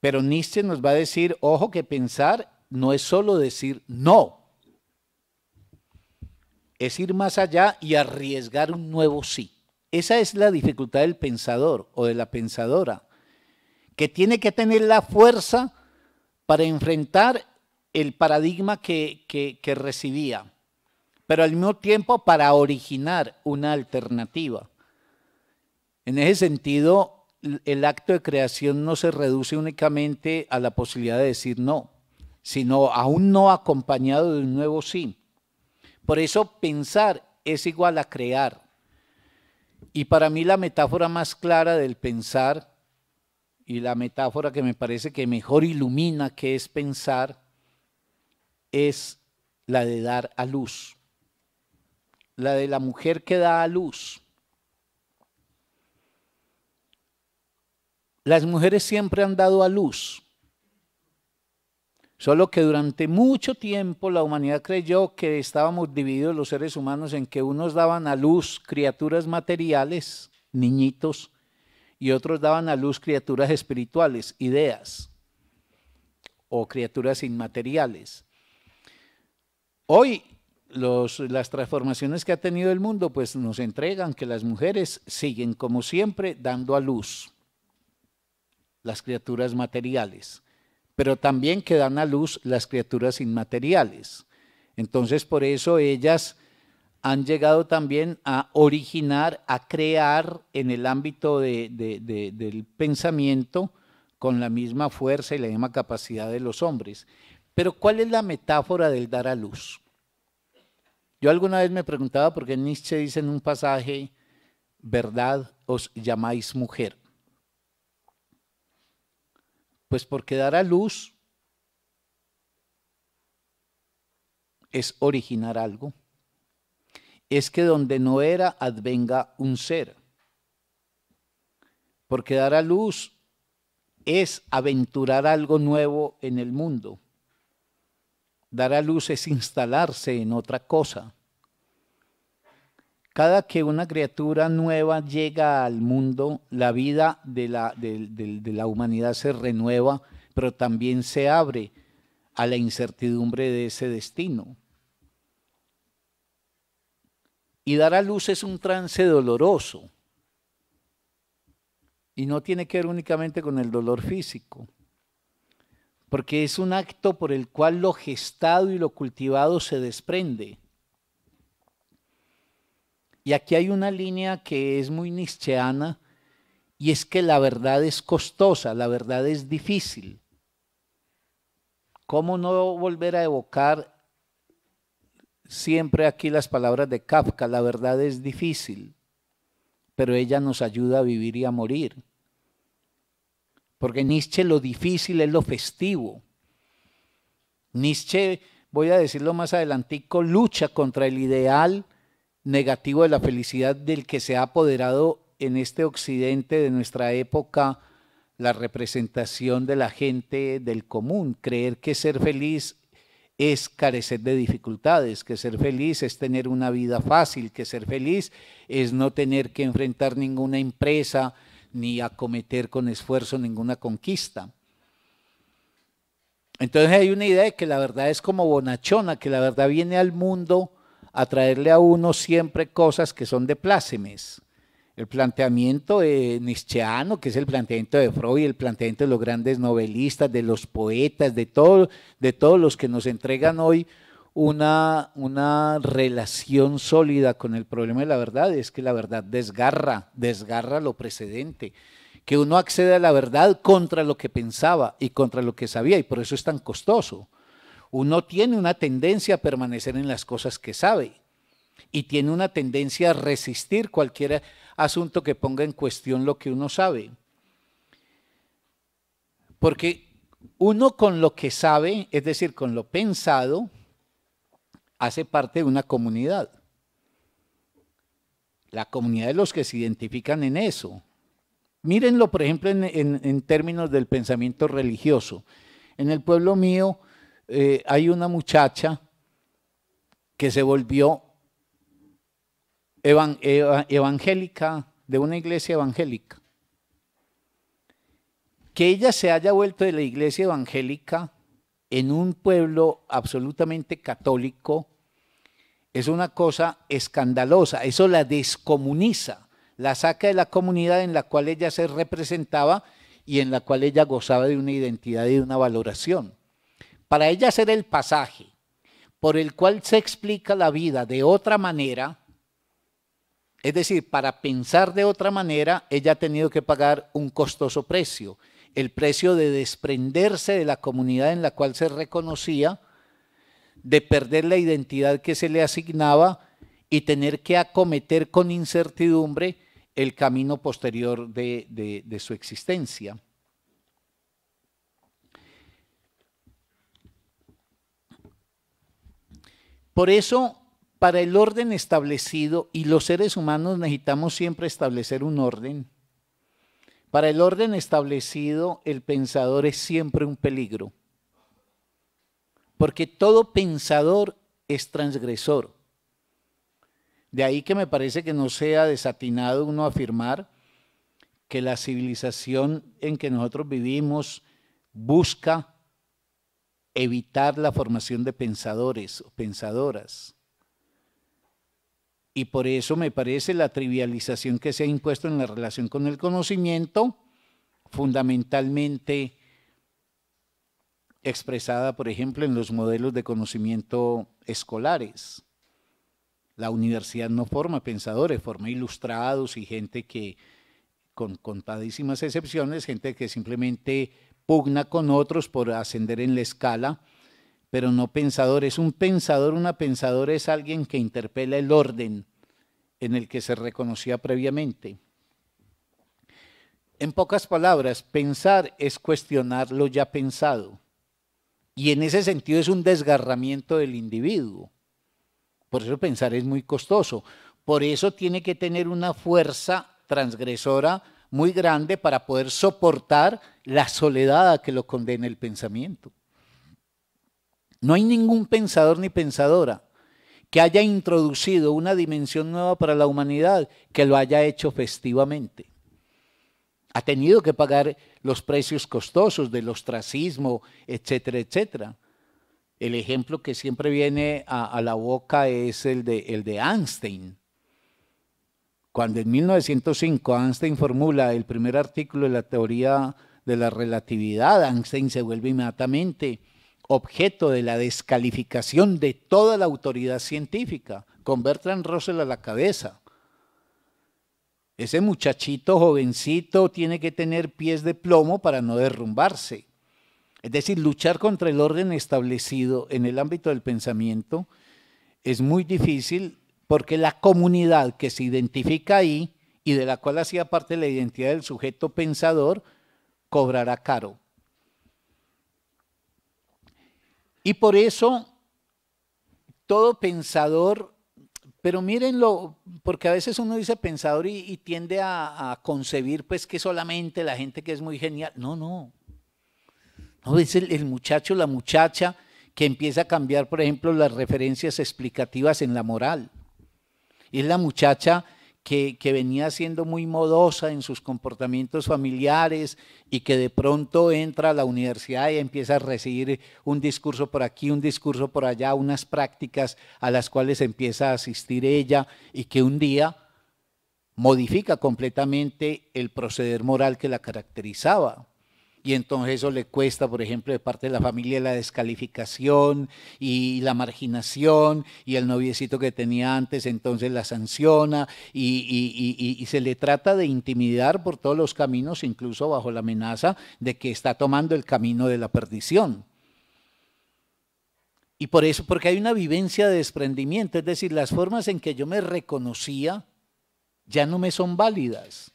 Pero Nietzsche nos va a decir, ojo que pensar no es solo decir no, es ir más allá y arriesgar un nuevo sí. Esa es la dificultad del pensador o de la pensadora, que tiene que tener la fuerza para enfrentar el paradigma que, recibía, pero al mismo tiempo para originar una alternativa. En ese sentido, el acto de creación no se reduce únicamente a la posibilidad de decir no, sino a un no acompañado de un nuevo sí. Por eso pensar es igual a crear. Y para mí la metáfora más clara del pensar y la metáfora que me parece que mejor ilumina qué es pensar es la de dar a luz, la de la mujer que da a luz. Las mujeres siempre han dado a luz Solo que durante mucho tiempo la humanidad creyó que estábamos divididos los seres humanos en que unos daban a luz criaturas materiales, niñitos, y otros daban a luz criaturas espirituales, ideas, o criaturas inmateriales. Hoy las transformaciones que ha tenido el mundo pues nos entregan que las mujeres siguen como siempre dando a luz las criaturas materiales pero también que dan a luz las criaturas inmateriales. Entonces, por eso ellas han llegado también a originar, a crear en el ámbito del pensamiento con la misma fuerza y la misma capacidad de los hombres. Pero ¿cuál es la metáfora del dar a luz? Yo alguna vez me preguntaba por qué Nietzsche dice en un pasaje, verdad os llamáis mujer. Pues porque dar a luz es originar algo. Es que donde no era, advenga un ser. Porque dar a luz es aventurar algo nuevo en el mundo. Dar a luz es instalarse en otra cosa. Cada que una criatura nueva llega al mundo, la vida de la, humanidad se renueva, pero también se abre a la incertidumbre de ese destino. Y dar a luz es un trance doloroso. Y no tiene que ver únicamente con el dolor físico, porque es un acto por el cual lo gestado y lo cultivado se desprende. Y aquí hay una línea que es muy nietzscheana y es que la verdad es costosa, la verdad es difícil. ¿Cómo no volver a evocar siempre aquí las palabras de Kafka? La verdad es difícil, pero ella nos ayuda a vivir y a morir. Porque Nietzsche lo difícil es lo festivo. Nietzsche, voy a decirlo más adelantico, lucha contra el ideal negativo de la felicidad del que se ha apoderado en este occidente de nuestra época la representación de la gente del común, creer que ser feliz es carecer de dificultades, que ser feliz es tener una vida fácil, que ser feliz es no tener que enfrentar ninguna empresa ni acometer con esfuerzo ninguna conquista. Entonces hay una idea de que la verdad es como bonachona, que la verdad viene al mundo traerle a uno siempre cosas que son de plácemes. El planteamiento que es el planteamiento de Freud, el planteamiento de los grandes novelistas, de los poetas, de, de todos los que nos entregan hoy una, una relación sólida con el problema de la verdad, es que la verdad desgarra, desgarra lo precedente que uno accede a la verdad contra lo que pensaba y contra lo que sabía, y por eso es tan costoso. Uno tiene una tendencia a permanecer en las cosas que sabe y tiene una tendencia a resistir cualquier asunto que ponga en cuestión lo que uno sabe. Porque uno con lo que sabe, es decir, con lo pensado, hace parte de una comunidad. La comunidad de los que se identifican en eso. Mírenlo, por ejemplo, en, en términos del pensamiento religioso. En el pueblo mío, eh, hay una muchacha que se volvió evangélica, de una iglesia evangélica. Que ella se haya vuelto de la iglesia evangélica en un pueblo absolutamente católico es una cosa escandalosa. Eso la descomuniza, la saca de la comunidad en la cual ella se representaba y en la cual ella gozaba de una identidad y de una valoración. Para ella ser el pasaje por el cual se explica la vida de otra manera, es decir, para pensar de otra manera, ella ha tenido que pagar un costoso precio, el precio de desprenderse de la comunidad en la cual se reconocía, de perder la identidad que se le asignaba y tener que acometer con incertidumbre el camino posterior de, de su existencia. Por eso, para el orden establecido, y los seres humanos necesitamos siempre establecer un orden, para el orden establecido el pensador es siempre un peligro, porque todo pensador es transgresor. De ahí que me parece que no sea desatinado uno afirmar que la civilización en que nosotros vivimos busca evitar la formación de pensadores o pensadoras. Y por eso me parece la trivialización que se ha impuesto en la relación con el conocimiento, fundamentalmente expresada, por ejemplo, en los modelos de conocimiento escolares. La universidad no forma pensadores, forma ilustrados y gente que, con contadísimas excepciones, gente que simplemente pugna con otros por ascender en la escala, pero no pensador, es Un pensador, una pensadora es alguien que interpela el orden en el que se reconocía previamente. En pocas palabras, pensar es cuestionar lo ya pensado. Y en ese sentido es un desgarramiento del individuo. Por eso pensar es muy costoso. Por eso tiene que tener una fuerza transgresora muy grande para poder soportar la soledad a que lo condena el pensamiento. No hay ningún pensador ni pensadora que haya introducido una dimensión nueva para la humanidad que lo haya hecho festivamente. Ha tenido que pagar los precios costosos del ostracismo, etcétera, etcétera. El ejemplo que siempre viene a, la boca es el de, el de Einstein, cuando en 1905 Einstein formula el primer artículo de la teoría de la relatividad, Einstein se vuelve inmediatamente objeto de la descalificación de toda la autoridad científica, con Bertrand Russell a la cabeza. Ese muchachito jovencito tiene que tener pies de plomo para no derrumbarse. Es decir, luchar contra el orden establecido en el ámbito del pensamiento es muy difícil porque la comunidad que se identifica ahí y de la cual hacía parte la identidad del sujeto pensador, cobrará caro. Y por eso todo pensador, pero mírenlo, porque a veces uno dice pensador y, tiende a, concebir pues que solamente la gente que es muy genial, no, no, no, es el muchacho, la muchacha que empieza a cambiar, por ejemplo, las referencias explicativas en la moral es la muchacha que, que, venía siendo muy modosa en sus comportamientos familiares y que de pronto entra a la universidad y empieza a recibir un discurso por aquí, un discurso por allá, unas prácticas a las cuales empieza a asistir ella y que un día modifica completamente el proceder moral que la caracterizaba y entonces eso le cuesta, por ejemplo, de parte de la familia la descalificación y la marginación y el noviecito que tenía antes entonces la sanciona y, y se le trata de intimidar por todos los caminos, incluso bajo la amenaza de que está tomando el camino de la perdición. Y por eso, porque hay una vivencia de desprendimiento, es decir, las formas en que yo me reconocía ya no me son válidas.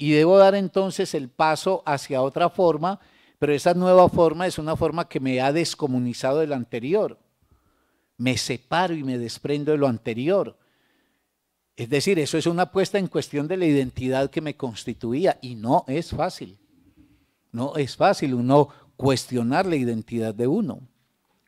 Y debo dar entonces el paso hacia otra forma, pero esa nueva forma es una forma que me ha descomunizado de la anterior. Me separo y me desprendo de lo anterior. Es decir, eso es una puesta en cuestión de la identidad que me constituía y no es fácil. No es fácil uno cuestionar la identidad de uno.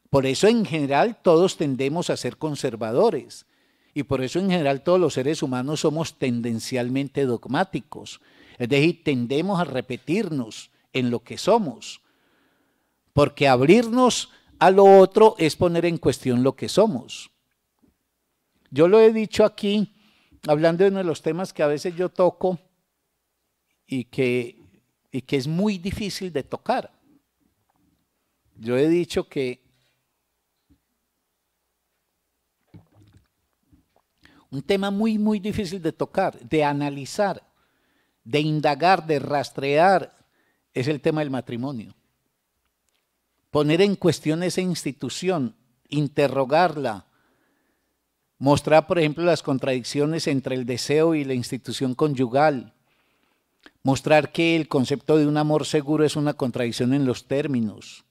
Por eso en general todos tendemos a ser conservadores y por eso en general todos los seres humanos somos tendencialmente dogmáticos. Es decir, tendemos a repetirnos en lo que somos, porque abrirnos a lo otro es poner en cuestión lo que somos. Yo lo he dicho aquí, hablando de uno de los temas que a veces yo toco y que, y que es muy difícil de tocar. Yo he dicho que un tema muy, muy difícil de tocar, de analizar, de indagar, de rastrear, es el tema del matrimonio. Poner en cuestión esa institución, interrogarla, mostrar, por ejemplo, las contradicciones entre el deseo y la institución conyugal, mostrar que el concepto de un amor seguro es una contradicción en los términos,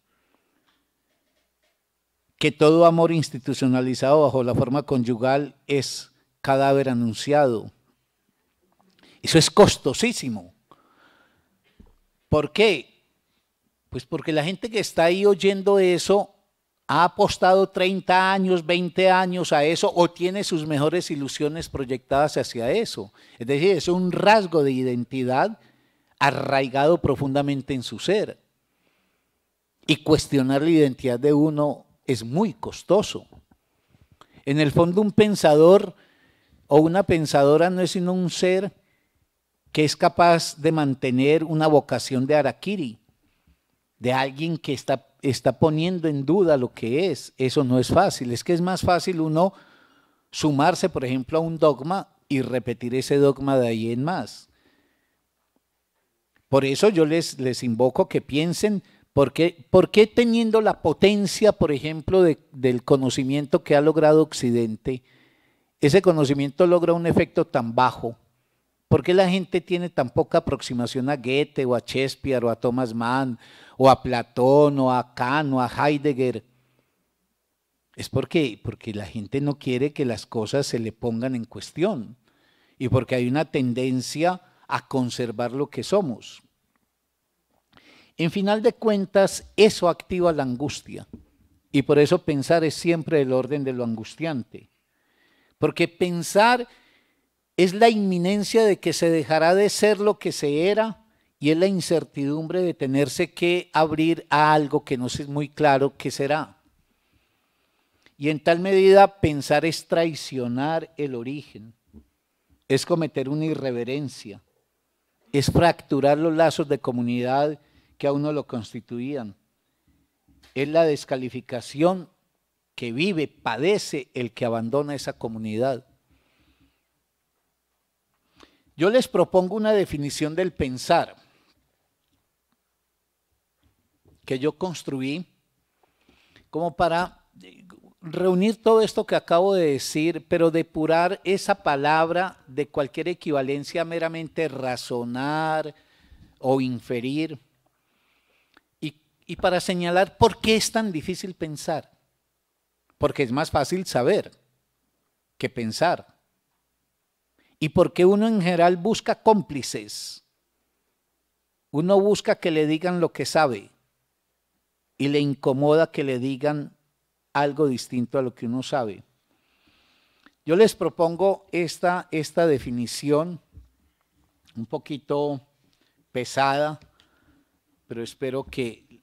que todo amor institucionalizado bajo la forma conyugal es cadáver anunciado eso es costosísimo. ¿Por qué? Pues porque la gente que está ahí oyendo eso ha apostado 30 años, 20 años a eso o tiene sus mejores ilusiones proyectadas hacia eso. Es decir, es un rasgo de identidad arraigado profundamente en su ser. Y cuestionar la identidad de uno es muy costoso. En el fondo un pensador o una pensadora no es sino un ser que es capaz de mantener una vocación de Arakiri, de alguien que está, está poniendo en duda lo que es. Eso no es fácil. Es que es más fácil uno sumarse, por ejemplo, a un dogma y repetir ese dogma de ahí en más. Por eso yo les, les invoco que piensen, ¿por qué, por qué teniendo la potencia, por ejemplo, del conocimiento que ha logrado Occidente, ese conocimiento logra un efecto tan bajo? ¿Por qué la gente tiene tan poca aproximación a Goethe o a Shakespeare o a Thomas Mann o a Platón o a Kant o a Heidegger? Es porque, porque la gente no quiere que las cosas se le pongan en cuestión y porque hay una tendencia a conservar lo que somos. En final de cuentas, eso activa la angustia y por eso pensar es siempre el orden de lo angustiante. Porque pensar es la inminencia de que se dejará de ser lo que se era y es la incertidumbre de tenerse que abrir a algo que no es muy claro qué será. Y en tal medida pensar es traicionar el origen, es cometer una irreverencia, es fracturar los lazos de comunidad que a uno lo constituían, es la descalificación que vive, padece el que abandona esa comunidad. Yo les propongo una definición del pensar que yo construí como para reunir todo esto que acabo de decir, pero depurar esa palabra de cualquier equivalencia meramente razonar o inferir, y, para señalar por qué es tan difícil pensar, porque es más fácil saber que pensar y porque uno en general busca cómplices. Uno busca que le digan lo que sabe y le incomoda que le digan algo distinto a lo que uno sabe. Yo les propongo esta, esta definición un poquito pesada, pero espero que,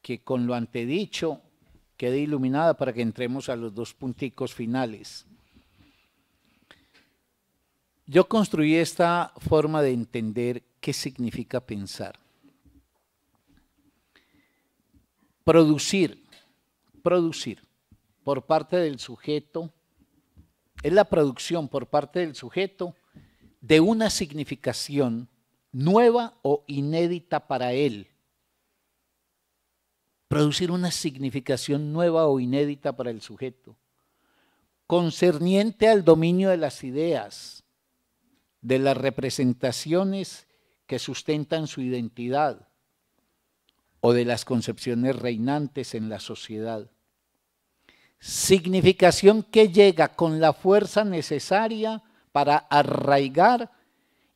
que con lo antedicho quede iluminada para que entremos a los dos punticos finales. Yo construí esta forma de entender qué significa pensar. Producir, producir por parte del sujeto, es la producción por parte del sujeto de una significación nueva o inédita para él. Producir una significación nueva o inédita para el sujeto, concerniente al dominio de las ideas, de las representaciones que sustentan su identidad o de las concepciones reinantes en la sociedad. Significación que llega con la fuerza necesaria para arraigar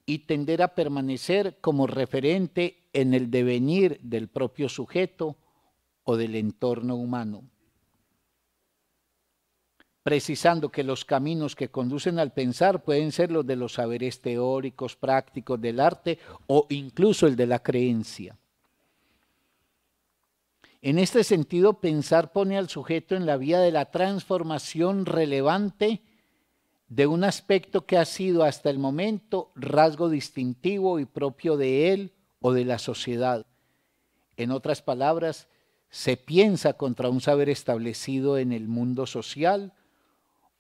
y tender a permanecer como referente en el devenir del propio sujeto o del entorno humano precisando que los caminos que conducen al pensar pueden ser los de los saberes teóricos, prácticos del arte o incluso el de la creencia. En este sentido, pensar pone al sujeto en la vía de la transformación relevante de un aspecto que ha sido hasta el momento rasgo distintivo y propio de él o de la sociedad. En otras palabras, se piensa contra un saber establecido en el mundo social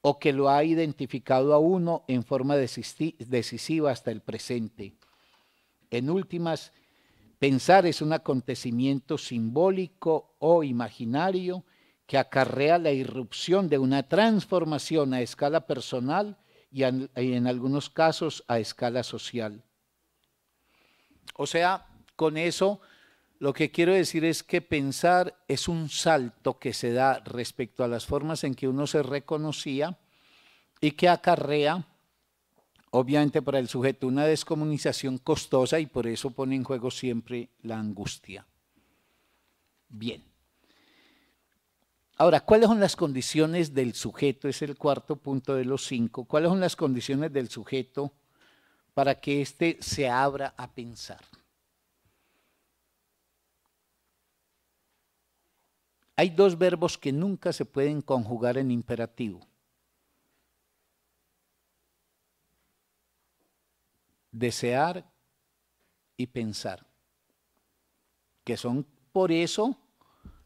o que lo ha identificado a uno en forma decisiva hasta el presente. En últimas, pensar es un acontecimiento simbólico o imaginario que acarrea la irrupción de una transformación a escala personal y, en algunos casos a escala social. O sea, con eso lo que quiero decir es que pensar es un salto que se da respecto a las formas en que uno se reconocía y que acarrea, obviamente para el sujeto, una descomunización costosa y por eso pone en juego siempre la angustia. Bien. Ahora, ¿cuáles son las condiciones del sujeto? Es el cuarto punto de los cinco. ¿Cuáles son las condiciones del sujeto para que éste se abra a pensar? Hay dos verbos que nunca se pueden conjugar en imperativo. Desear y pensar, que son por eso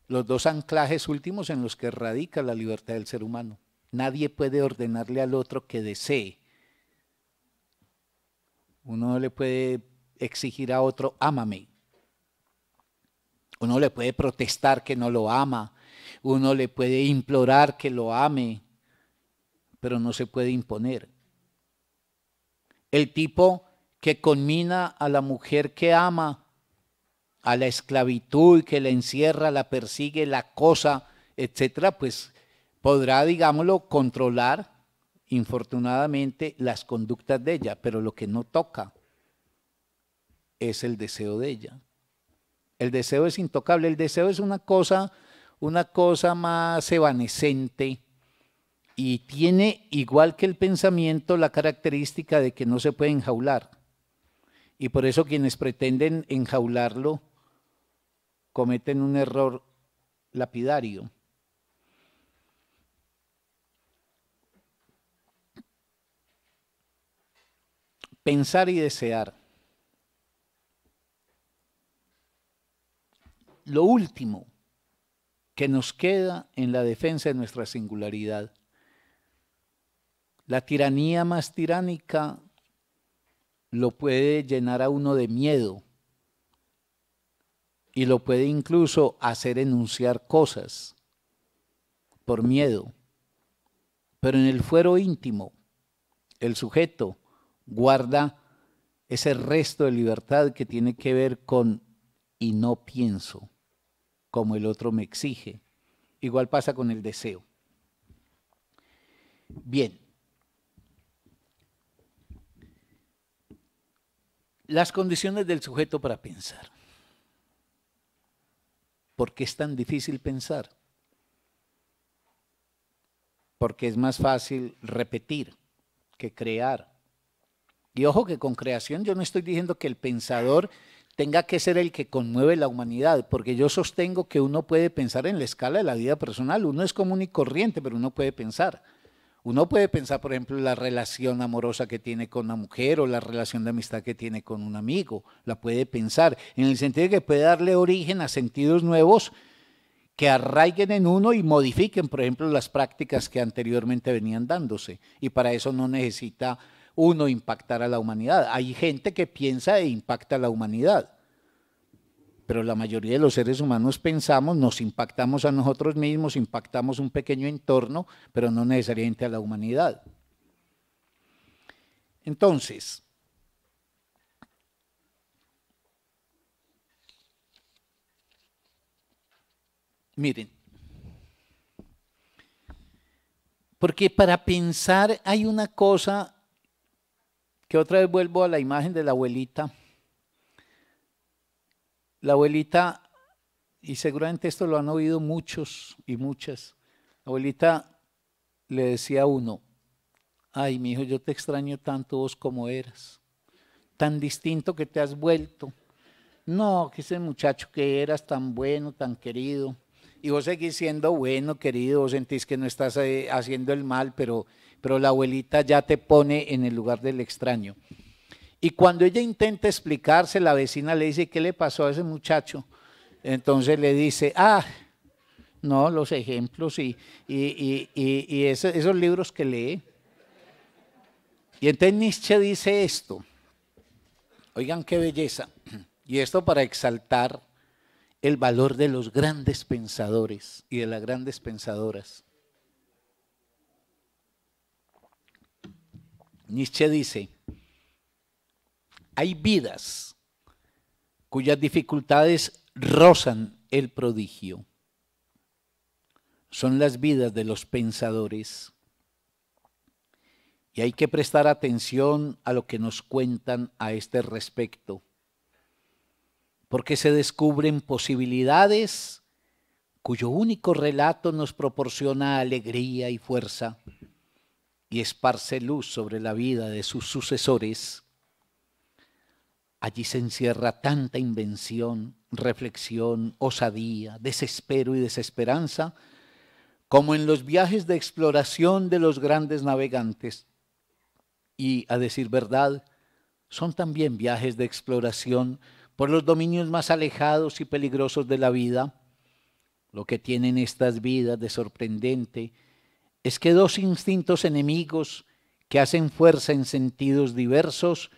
los dos anclajes últimos en los que radica la libertad del ser humano. Nadie puede ordenarle al otro que desee. Uno le puede exigir a otro, ámame, uno le puede protestar que no lo ama, uno le puede implorar que lo ame, pero no se puede imponer. El tipo que conmina a la mujer que ama a la esclavitud, que la encierra, la persigue, la acosa, etcétera, pues podrá, digámoslo, controlar, infortunadamente, las conductas de ella, pero lo que no toca es el deseo de ella. El deseo es intocable. El deseo es una cosa, una cosa más evanescente y tiene, igual que el pensamiento, la característica de que no se puede enjaular. Y por eso quienes pretenden enjaularlo cometen un error lapidario. Pensar y desear. lo último que nos queda en la defensa de nuestra singularidad. La tiranía más tiránica lo puede llenar a uno de miedo y lo puede incluso hacer enunciar cosas por miedo. Pero en el fuero íntimo, el sujeto guarda ese resto de libertad que tiene que ver con y no pienso como el otro me exige. Igual pasa con el deseo. Bien. Las condiciones del sujeto para pensar. ¿Por qué es tan difícil pensar? Porque es más fácil repetir que crear. Y ojo que con creación yo no estoy diciendo que el pensador tenga que ser el que conmueve la humanidad, porque yo sostengo que uno puede pensar en la escala de la vida personal, uno es común y corriente, pero uno puede pensar. Uno puede pensar, por ejemplo, la relación amorosa que tiene con una mujer o la relación de amistad que tiene con un amigo, la puede pensar, en el sentido de que puede darle origen a sentidos nuevos que arraiguen en uno y modifiquen, por ejemplo, las prácticas que anteriormente venían dándose. Y para eso no necesita uno impactar a la humanidad. Hay gente que piensa e impacta a la humanidad, pero la mayoría de los seres humanos pensamos, nos impactamos a nosotros mismos, impactamos un pequeño entorno, pero no necesariamente a la humanidad. Entonces, miren, porque para pensar hay una cosa que otra vez vuelvo a la imagen de la abuelita. La abuelita, y seguramente esto lo han oído muchos y muchas, la abuelita le decía a uno, ay, mi hijo, yo te extraño tanto vos como eras, tan distinto que te has vuelto. No, que ese muchacho que eras tan bueno, tan querido, y vos seguís siendo bueno, querido, vos sentís que no estás eh, haciendo el mal, pero pero la abuelita ya te pone en el lugar del extraño. Y cuando ella intenta explicarse, la vecina le dice, ¿qué le pasó a ese muchacho? Entonces le dice, ah, no, los ejemplos y, esos libros que lee. Y entonces Nietzsche dice esto, oigan qué belleza, y esto para exaltar el valor de los grandes pensadores y de las grandes pensadoras. Nietzsche dice, hay vidas cuyas dificultades rozan el prodigio. Son las vidas de los pensadores. Y hay que prestar atención a lo que nos cuentan a este respecto, porque se descubren posibilidades cuyo único relato nos proporciona alegría y fuerza y esparce luz sobre la vida de sus sucesores, allí se encierra tanta invención, reflexión, osadía, desespero y desesperanza, como en los viajes de exploración de los grandes navegantes. Y, a decir verdad, son también viajes de exploración por los dominios más alejados y peligrosos de la vida, lo que tienen estas vidas de sorprendente es que dos instintos enemigos que hacen fuerza en sentidos diversos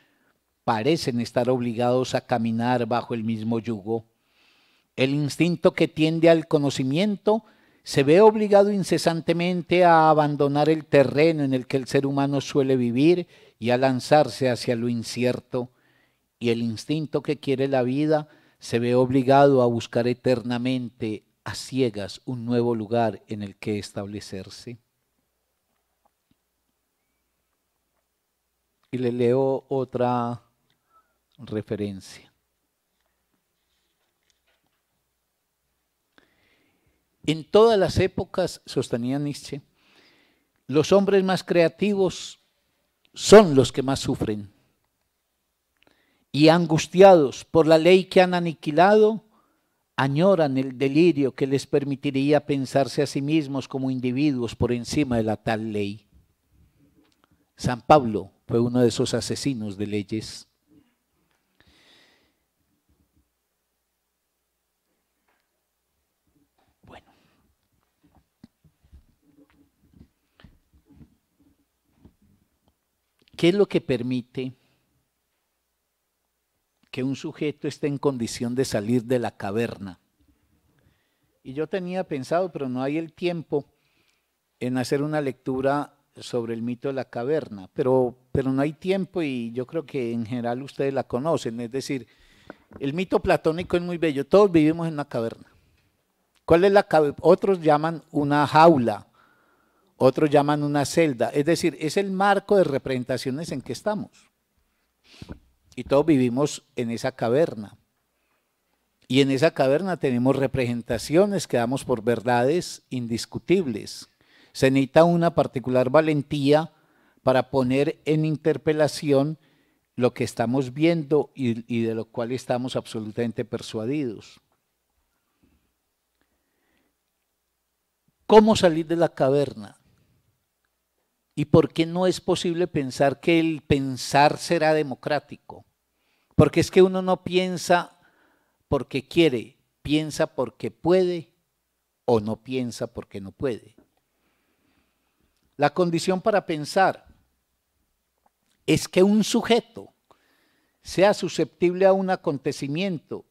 parecen estar obligados a caminar bajo el mismo yugo. El instinto que tiende al conocimiento se ve obligado incesantemente a abandonar el terreno en el que el ser humano suele vivir y a lanzarse hacia lo incierto. Y el instinto que quiere la vida se ve obligado a buscar eternamente a ciegas un nuevo lugar en el que establecerse. Y le leo otra referencia. En todas las épocas, sostenía Nietzsche, los hombres más creativos son los que más sufren. Y angustiados por la ley que han aniquilado, añoran el delirio que les permitiría pensarse a sí mismos como individuos por encima de la tal ley. San Pablo fue uno de esos asesinos de leyes. Bueno. ¿Qué es lo que permite que un sujeto esté en condición de salir de la caverna? Y yo tenía pensado, pero no hay el tiempo en hacer una lectura sobre el mito de la caverna, pero, no hay tiempo y yo creo que en general ustedes la conocen. Es decir, el mito platónico es muy bello, todos vivimos en una caverna. ¿Cuál es la caverna? Otros llaman una jaula, otros llaman una celda, es decir, es el marco de representaciones en que estamos. Y todos vivimos en esa caverna. Y en esa caverna tenemos representaciones que damos por verdades indiscutibles se necesita una particular valentía para poner en interpelación lo que estamos viendo y, y de lo cual estamos absolutamente persuadidos. ¿Cómo salir de la caverna? ¿Y por qué no es posible pensar que el pensar será democrático? Porque es que uno no piensa porque quiere, piensa porque puede o no piensa porque no puede. La condición para pensar es que un sujeto sea susceptible a un acontecimiento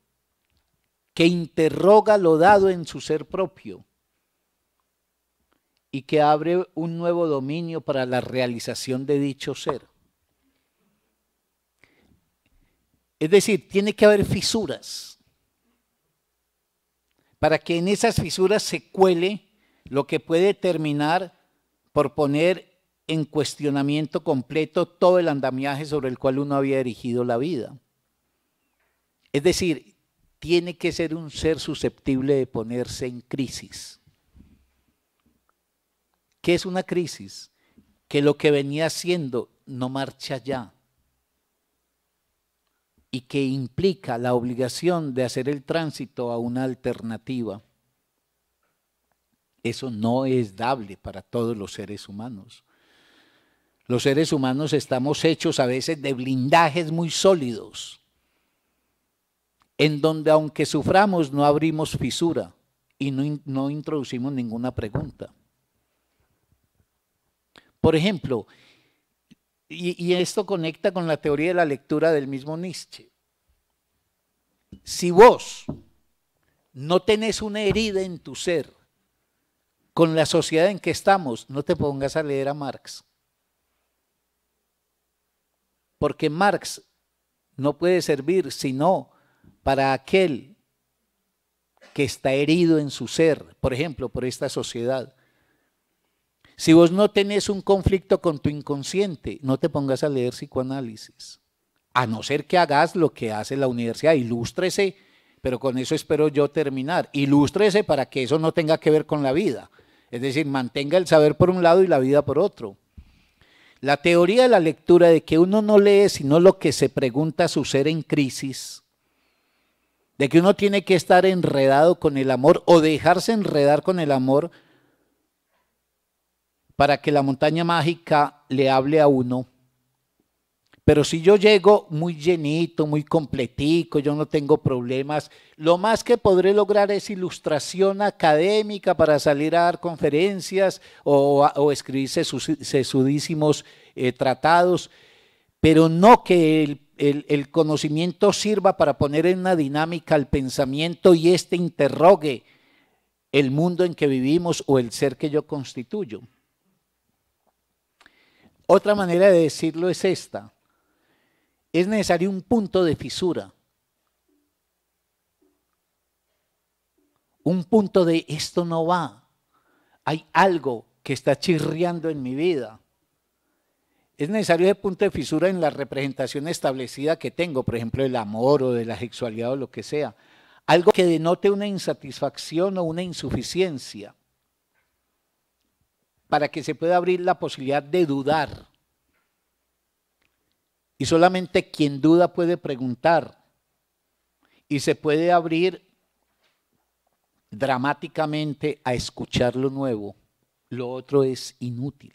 que interroga lo dado en su ser propio y que abre un nuevo dominio para la realización de dicho ser. Es decir, tiene que haber fisuras para que en esas fisuras se cuele lo que puede terminar por poner en cuestionamiento completo todo el andamiaje sobre el cual uno había erigido la vida. Es decir, tiene que ser un ser susceptible de ponerse en crisis. ¿Qué es una crisis? Que lo que venía haciendo no marcha ya y que implica la obligación de hacer el tránsito a una alternativa. Eso no es dable para todos los seres humanos. Los seres humanos estamos hechos a veces de blindajes muy sólidos, en donde aunque suframos no abrimos fisura y no, introducimos ninguna pregunta. Por ejemplo, y, y, esto conecta con la teoría de la lectura del mismo Nietzsche. Si vos no tenés una herida en tu ser, con la sociedad en que estamos, no te pongas a leer a Marx. Porque Marx no puede servir sino para aquel que está herido en su ser, por ejemplo, por esta sociedad. Si vos no tenés un conflicto con tu inconsciente, no te pongas a leer psicoanálisis. A no ser que hagas lo que hace la universidad, ilústrese, pero con eso espero yo terminar. Ilústrese para que eso no tenga que ver con la vida. Es decir, mantenga el saber por un lado y la vida por otro. La teoría de la lectura de que uno no lee sino lo que se pregunta a su ser en crisis, de que uno tiene que estar enredado con el amor o dejarse enredar con el amor para que la montaña mágica le hable a uno, pero si yo llego muy llenito, muy completico, yo no tengo problemas, lo más que podré lograr es ilustración académica para salir a dar conferencias o, escribir sesudísimos eh, tratados, pero no que el, conocimiento sirva para poner en una dinámica el pensamiento y éste interrogue el mundo en que vivimos o el ser que yo constituyo. Otra manera de decirlo es esta es necesario un punto de fisura. Un punto de esto no va. Hay algo que está chirriando en mi vida. Es necesario ese punto de fisura en la representación establecida que tengo, por ejemplo, del amor o de la sexualidad o lo que sea. Algo que denote una insatisfacción o una insuficiencia para que se pueda abrir la posibilidad de dudar y solamente quien duda puede preguntar. Y se puede abrir dramáticamente a escuchar lo nuevo. Lo otro es inútil,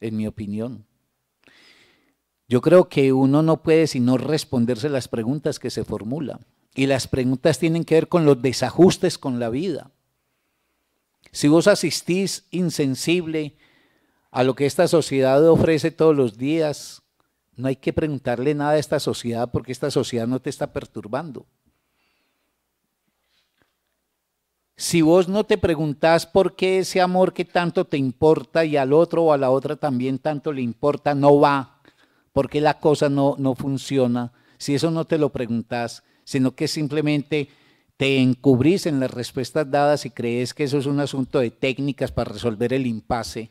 en mi opinión. Yo creo que uno no puede sino responderse las preguntas que se formulan. Y las preguntas tienen que ver con los desajustes con la vida. Si vos asistís insensible a lo que esta sociedad ofrece todos los días, no hay que preguntarle nada a esta sociedad porque esta sociedad no te está perturbando. Si vos no te preguntás por qué ese amor que tanto te importa y al otro o a la otra también tanto le importa, no va, porque la cosa no, no funciona, si eso no te lo preguntás, sino que simplemente te encubrís en las respuestas dadas y crees que eso es un asunto de técnicas para resolver el impasse,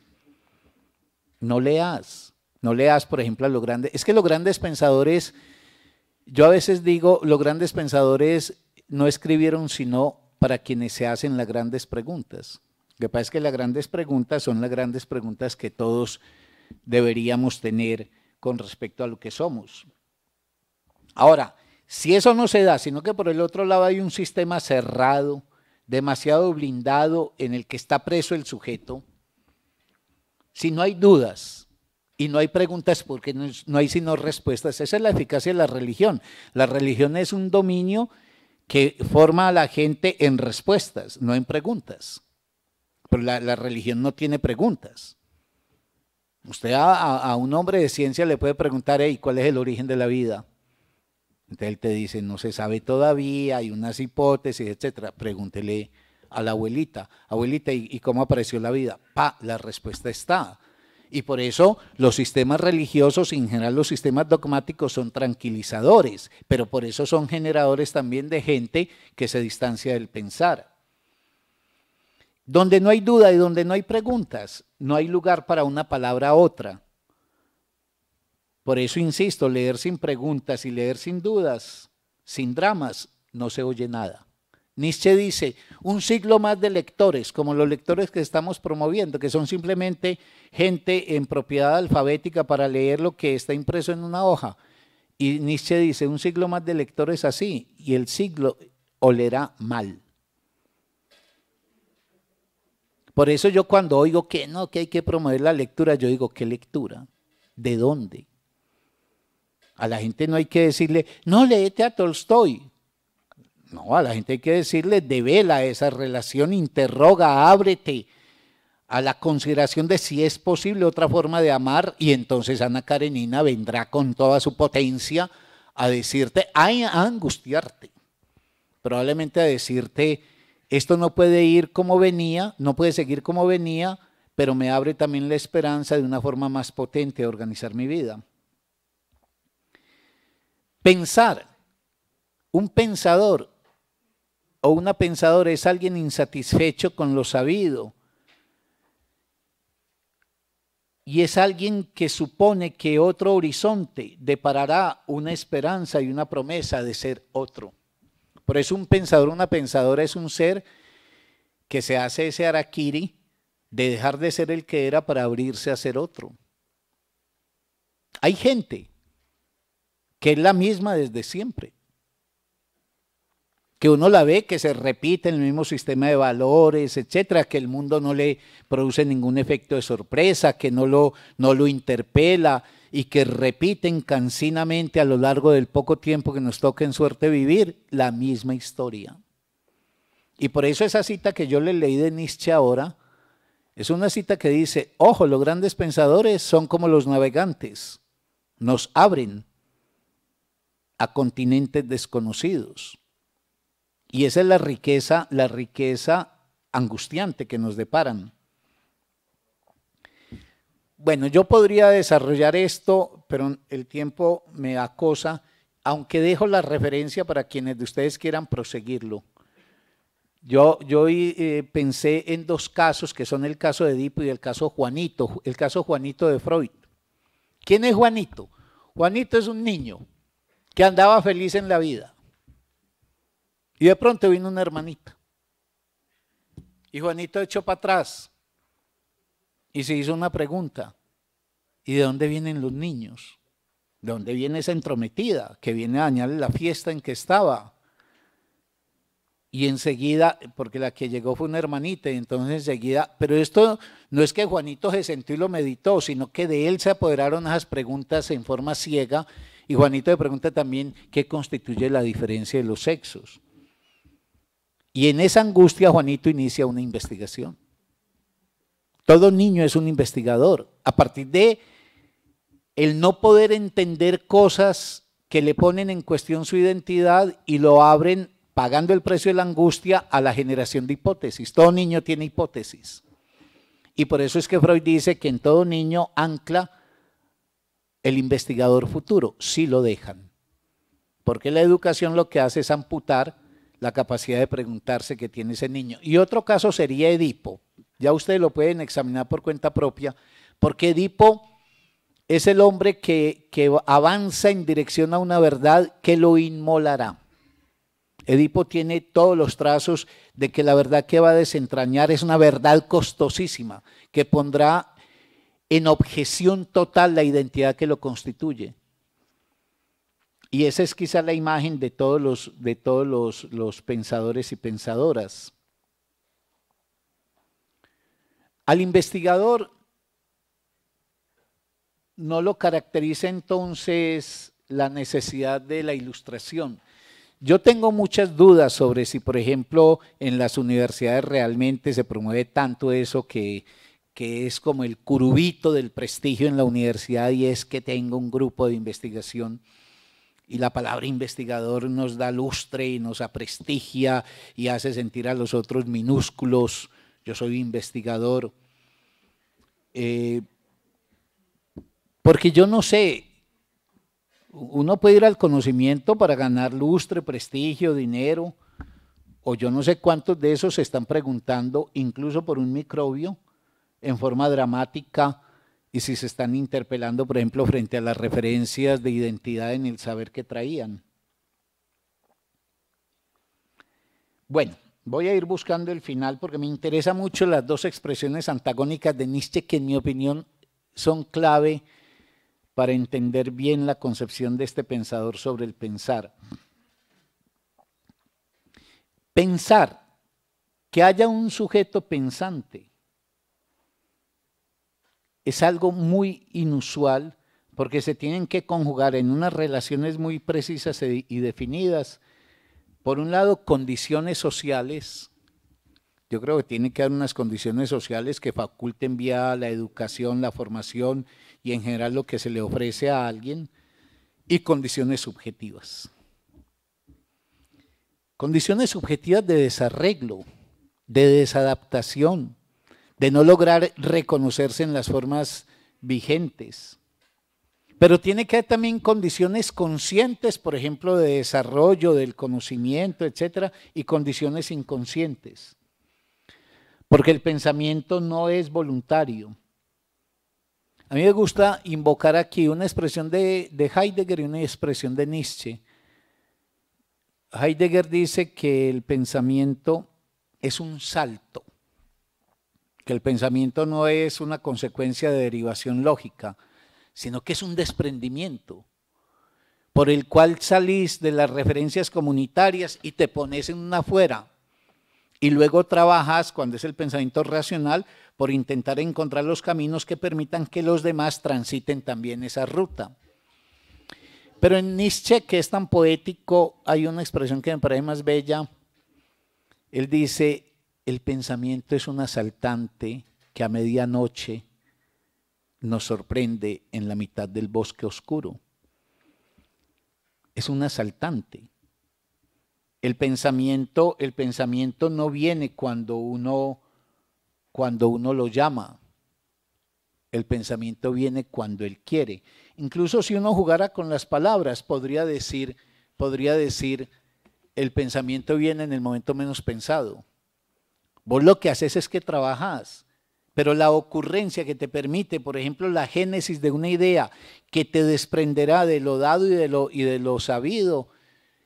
no leas. No leas, por ejemplo, a los grandes. Es que los grandes pensadores, yo a veces digo, los grandes pensadores no escribieron sino para quienes se hacen las grandes preguntas. Lo que pasa es que las grandes preguntas son las grandes preguntas que todos deberíamos tener con respecto a lo que somos. Ahora, si eso no se da, sino que por el otro lado hay un sistema cerrado, demasiado blindado, en el que está preso el sujeto, si no hay dudas y no hay preguntas porque no hay sino respuestas. Esa es la eficacia de la religión. La religión es un dominio que forma a la gente en respuestas, no en preguntas. Pero la, religión no tiene preguntas. Usted a, un hombre de ciencia le puede preguntar, ¿cuál es el origen de la vida? Entonces él te dice, no se sabe todavía, hay unas hipótesis, etc. Pregúntele a la abuelita, abuelita, y cómo apareció la vida? Pa, la respuesta está y por eso los sistemas religiosos, en general los sistemas dogmáticos, son tranquilizadores, pero por eso son generadores también de gente que se distancia del pensar. Donde no hay duda y donde no hay preguntas, no hay lugar para una palabra a otra. Por eso insisto, leer sin preguntas y leer sin dudas, sin dramas, no se oye nada. Nietzsche dice, un siglo más de lectores, como los lectores que estamos promoviendo, que son simplemente gente en propiedad alfabética para leer lo que está impreso en una hoja. Y Nietzsche dice, un siglo más de lectores así, y el siglo olerá mal. Por eso yo cuando oigo que no, que hay que promover la lectura, yo digo, ¿qué lectura? ¿De dónde? A la gente no hay que decirle, no, leete a Tolstoy. No, a la gente hay que decirle, devela esa relación, interroga, ábrete a la consideración de si es posible otra forma de amar y entonces Ana Karenina vendrá con toda su potencia a decirte, a, a angustiarte, probablemente a decirte, esto no puede ir como venía, no puede seguir como venía, pero me abre también la esperanza de una forma más potente de organizar mi vida. Pensar, un pensador o una pensadora es alguien insatisfecho con lo sabido. Y es alguien que supone que otro horizonte deparará una esperanza y una promesa de ser otro. Por eso un pensador, una pensadora es un ser que se hace ese harakiri de dejar de ser el que era para abrirse a ser otro. Hay gente que es la misma desde siempre que uno la ve, que se repite en el mismo sistema de valores, etcétera, que el mundo no le produce ningún efecto de sorpresa, que no lo, no lo interpela y que repiten cansinamente a lo largo del poco tiempo que nos toca en suerte vivir la misma historia. Y por eso esa cita que yo le leí de Nietzsche ahora es una cita que dice, ojo, los grandes pensadores son como los navegantes, nos abren a continentes desconocidos y esa es la riqueza, la riqueza angustiante que nos deparan. Bueno, yo podría desarrollar esto, pero el tiempo me acosa, aunque dejo la referencia para quienes de ustedes quieran proseguirlo. Yo, yo eh, pensé en dos casos, que son el caso de Edipo y el caso Juanito, el caso Juanito de Freud. ¿Quién es Juanito? Juanito es un niño que andaba feliz en la vida y de pronto vino una hermanita. Y Juanito echó para atrás y se hizo una pregunta. ¿Y de dónde vienen los niños? ¿De dónde viene esa entrometida que viene a dañarle la fiesta en que estaba? Y enseguida, porque la que llegó fue una hermanita, y entonces enseguida, pero esto no es que Juanito se sentó y lo meditó, sino que de él se apoderaron esas preguntas en forma ciega, y Juanito le pregunta también qué constituye la diferencia de los sexos. Y en esa angustia Juanito inicia una investigación. Todo niño es un investigador. A partir de el no poder entender cosas que le ponen en cuestión su identidad y lo abren pagando el precio de la angustia a la generación de hipótesis. Todo niño tiene hipótesis. Y por eso es que Freud dice que en todo niño ancla el investigador futuro, si lo dejan. Porque la educación lo que hace es amputar la capacidad de preguntarse que tiene ese niño. Y otro caso sería Edipo. Ya ustedes lo pueden examinar por cuenta propia, porque Edipo es el hombre que, que avanza en dirección a una verdad que lo inmolará. Edipo tiene todos los trazos de que la verdad que va a desentrañar es una verdad costosísima, que pondrá en objeción total la identidad que lo constituye. Y esa es quizá la imagen de todos los, de todos los, pensadores y pensadoras. Al investigador no lo caracteriza entonces la necesidad de la ilustración. Yo tengo muchas dudas sobre si, por ejemplo, en las universidades realmente se promueve tanto eso que, que es como el curubito del prestigio en la universidad y es que tenga un grupo de investigación y la palabra investigador nos da lustre y nos aprestigia y hace sentir a los otros minúsculos. Yo soy investigador. Eh, porque yo no sé, uno puede ir al conocimiento para ganar lustre, prestigio, dinero, o yo no sé cuántos de esos se están preguntando, incluso por un microbio, en forma dramática, y si se están interpelando, por ejemplo, frente a las referencias de identidad en el saber que traían. Bueno, voy a ir buscando el final porque me interesa mucho las dos expresiones antagónicas de Nietzsche que en mi opinión son clave para entender bien la concepción de este pensador sobre el pensar. Pensar, que haya un sujeto pensante es algo muy inusual porque se tienen que conjugar en unas relaciones muy precisas e- y definidas. Por un lado, condiciones sociales. Yo creo que tiene que haber unas condiciones sociales que faculten vía la educación, la formación y en general lo que se le ofrece a alguien. Y condiciones subjetivas. Condiciones subjetivas de desarreglo, de desadaptación, de no lograr reconocerse en las formas vigentes. Pero tiene que haber también condiciones conscientes, por ejemplo, de desarrollo del conocimiento, etcétera, y condiciones inconscientes. Porque el pensamiento no es voluntario. A mí me gusta invocar aquí una expresión de, de Heidegger y una expresión de Nietzsche. Heidegger dice que el pensamiento es un salto que el pensamiento no es una consecuencia de derivación lógica, sino que es un desprendimiento por el cual salís de las referencias comunitarias y te pones en una fuera. Y luego trabajas, cuando es el pensamiento racional, por intentar encontrar los caminos que permitan que los demás transiten también esa ruta. Pero en Nietzsche, que es tan poético, hay una expresión que me parece más bella. Él dice, el pensamiento es un asaltante que a medianoche nos sorprende en la mitad del bosque oscuro. Es un asaltante. El pensamiento, el pensamiento no viene cuando uno, cuando uno lo llama. El pensamiento viene cuando él quiere. Incluso si uno jugara con las palabras, podría decir, podría decir, el pensamiento viene en el momento menos pensado. Vos lo que haces es que trabajas, pero la ocurrencia que te permite, por ejemplo, la génesis de una idea que te desprenderá de lo dado y de lo, y de lo sabido,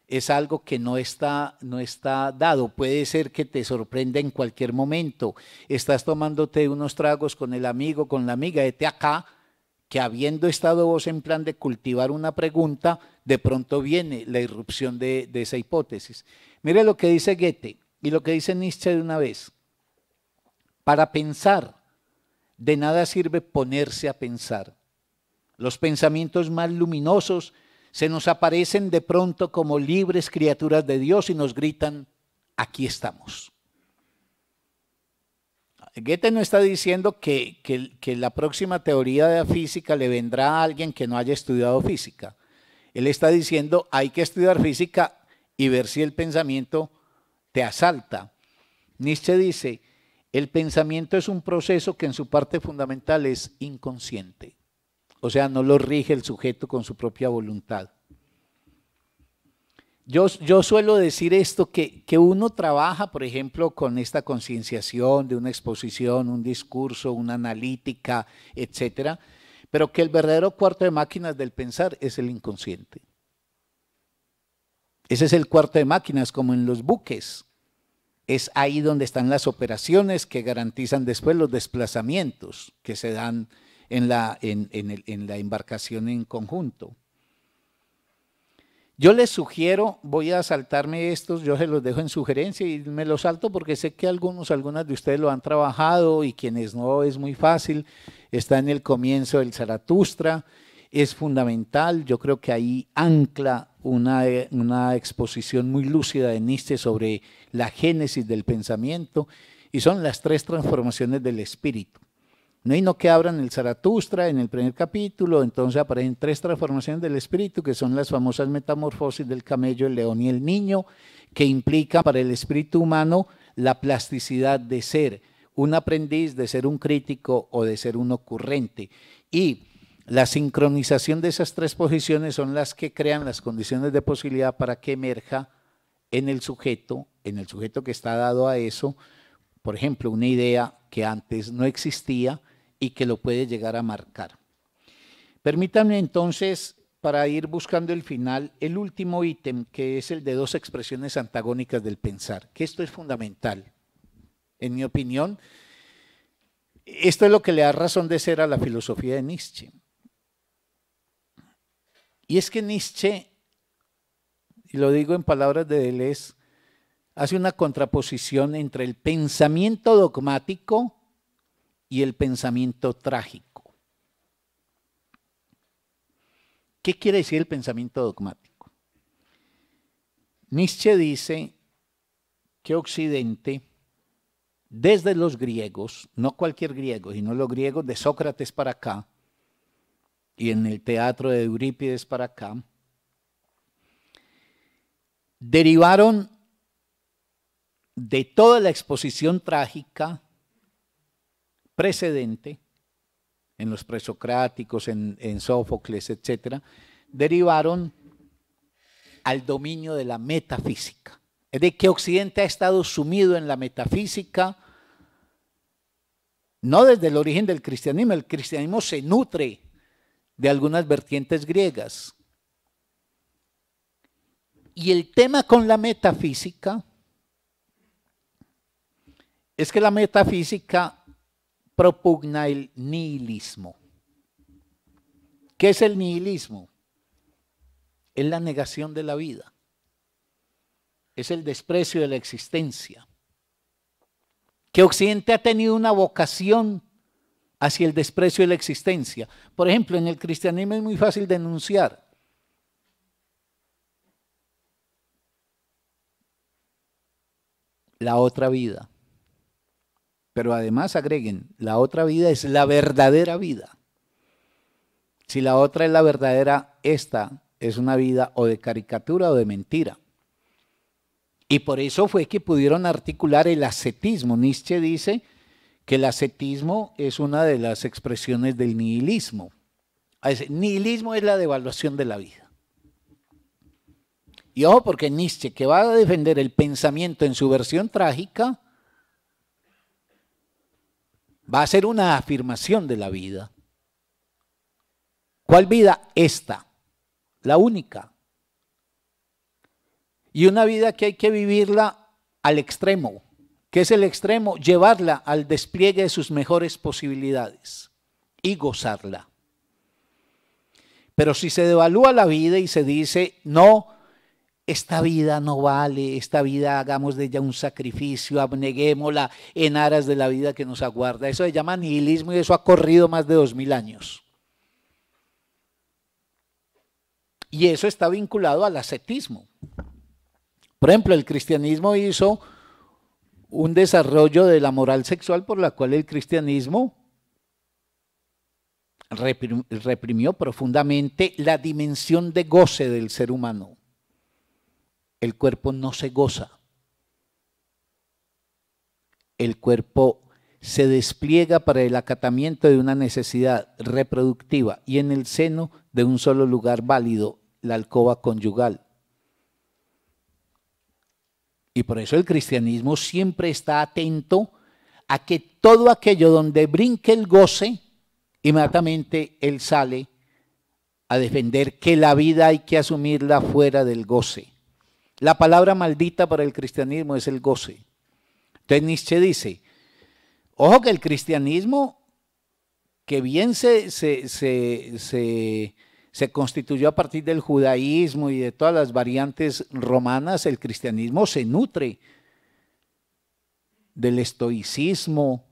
es algo que no está, no está dado. Puede ser que te sorprenda en cualquier momento. Estás tomándote unos tragos con el amigo, con la amiga, de acá, que habiendo estado vos en plan de cultivar una pregunta, de pronto viene la irrupción de, esa hipótesis. Mire lo que dice Goethe. Y lo que dice Nietzsche de una vez, para pensar, de nada sirve ponerse a pensar. Los pensamientos más luminosos se nos aparecen de pronto como libres criaturas de Dios y nos gritan, aquí estamos. Goethe no está diciendo que, que, la próxima teoría de la física le vendrá a alguien que no haya estudiado física. Él está diciendo, hay que estudiar física y ver si el pensamiento te asalta. Nietzsche dice, el pensamiento es un proceso que en su parte fundamental es inconsciente. O sea, no lo rige el sujeto con su propia voluntad. Yo, yo suelo decir esto, que, que uno trabaja, por ejemplo, con esta concienciación de una exposición, un discurso, una analítica, etcétera, pero que el verdadero cuarto de máquinas del pensar es el inconsciente. Ese es el cuarto de máquinas, como en los buques. Es ahí donde están las operaciones que garantizan después los desplazamientos que se dan en la, embarcación en conjunto. Yo les sugiero, voy a saltarme estos, yo se los dejo en sugerencia y me los salto porque sé que algunos, algunas de ustedes lo han trabajado y quienes no es muy fácil. Está en el comienzo del Zaratustra, es fundamental. Yo creo que ahí ancla una, exposición muy lúcida de Nietzsche sobre la génesis del pensamiento y son las tres transformaciones del espíritu. No hay no que abran el Zaratustra en el primer capítulo, entonces aparecen tres transformaciones del espíritu, que son las famosas metamorfosis del camello, el león y el niño, que implica para el espíritu humano la plasticidad de ser un aprendiz, de ser un crítico o de ser un ocurrente. Y la sincronización de esas tres posiciones son las que crean las condiciones de posibilidad para que emerja en el sujeto, en el sujeto que está dado a eso, por ejemplo, una idea que antes no existía y que lo puede llegar a marcar. Permítanme entonces, para ir buscando el final, el último ítem, que es el de dos expresiones antagónicas del pensar, que esto es fundamental, en mi opinión. Esto es lo que le da razón de ser a la filosofía de Nietzsche. Y es que Nietzsche, y lo digo en palabras de Deleuze, hace una contraposición entre el pensamiento dogmático y el pensamiento trágico. ¿Qué quiere decir el pensamiento dogmático? Nietzsche dice que Occidente, desde los griegos, no cualquier griego, sino los griegos de Sócrates para acá, y en el teatro de Eurípides para acá, derivaron de toda la exposición trágica precedente, en los presocráticos, en, Sófocles, etc., derivaron al dominio de la metafísica. Es de que Occidente ha estado sumido en la metafísica, no desde el origen del cristianismo, el cristianismo se nutre de algunas vertientes griegas. Y el tema con la metafísica es que la metafísica propugna el nihilismo. ¿Qué es el nihilismo? Es la negación de la vida. Es el desprecio de la existencia. Que Occidente ha tenido una vocación hacia el desprecio de la existencia. Por ejemplo, en el cristianismo es muy fácil denunciar. La otra vida. Pero además agreguen, la otra vida es la verdadera vida. Si la otra es la verdadera, esta es una vida o de caricatura o de mentira. Y por eso fue que pudieron articular el ascetismo. Nietzsche dice que el ascetismo es una de las expresiones del nihilismo. nihilismo es la devaluación de la vida. Y ojo, porque Nietzsche, que va a defender el pensamiento en su versión trágica, va a ser una afirmación de la vida. ¿Cuál vida? Esta, la única. Y una vida que hay que vivirla al extremo, que es el extremo, llevarla al despliegue de sus mejores posibilidades y gozarla. Pero si se devalúa la vida y se dice, no, esta vida no vale, esta vida hagamos de ella un sacrificio, abneguémosla en aras de la vida que nos aguarda. Eso se llama nihilismo y eso ha corrido más de dos mil años. Y eso está vinculado al ascetismo. Por ejemplo, el cristianismo hizo un desarrollo de la moral sexual por la cual el cristianismo reprimió profundamente la dimensión de goce del ser humano. El cuerpo no se goza. El cuerpo se despliega para el acatamiento de una necesidad reproductiva y en el seno de un solo lugar válido, la alcoba conyugal. Y por eso el cristianismo siempre está atento a que todo aquello donde brinque el goce, inmediatamente él sale a defender que la vida hay que asumirla fuera del goce. La palabra maldita para el cristianismo es el goce. Entonces Nietzsche dice, ojo que el cristianismo, que bien se, se, se, se se constituyó a partir del judaísmo y de todas las variantes romanas, el cristianismo se nutre del estoicismo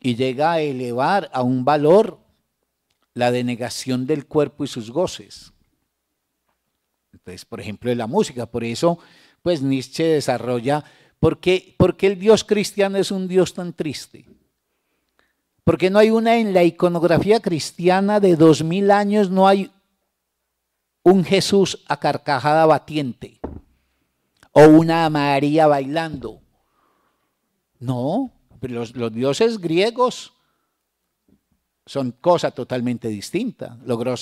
y llega a elevar a un valor la denegación del cuerpo y sus goces. Entonces, por ejemplo, de la música, por eso pues Nietzsche desarrolla ¿por qué, porque el Dios cristiano es un Dios tan triste. Porque no hay una en la iconografía cristiana de dos mil años, no hay un Jesús a carcajada batiente o una María bailando. No, los, los dioses griegos son cosas totalmente distintas. Los,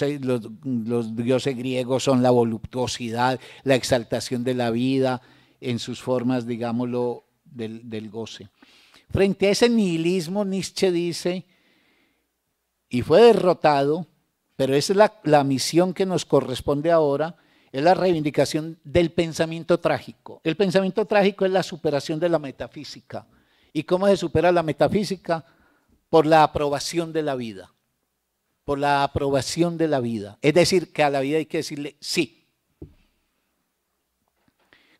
dioses griegos son la voluptuosidad, la exaltación de la vida en sus formas, digámoslo, del goce. Frente a ese nihilismo, Nietzsche dice, y fue derrotado pero esa es la, misión que nos corresponde ahora, es la reivindicación del pensamiento trágico. El pensamiento trágico es la superación de la metafísica. ¿Y cómo se supera la metafísica? Por la aprobación de la vida. Por la aprobación de la vida. Es decir, que a la vida hay que decirle sí.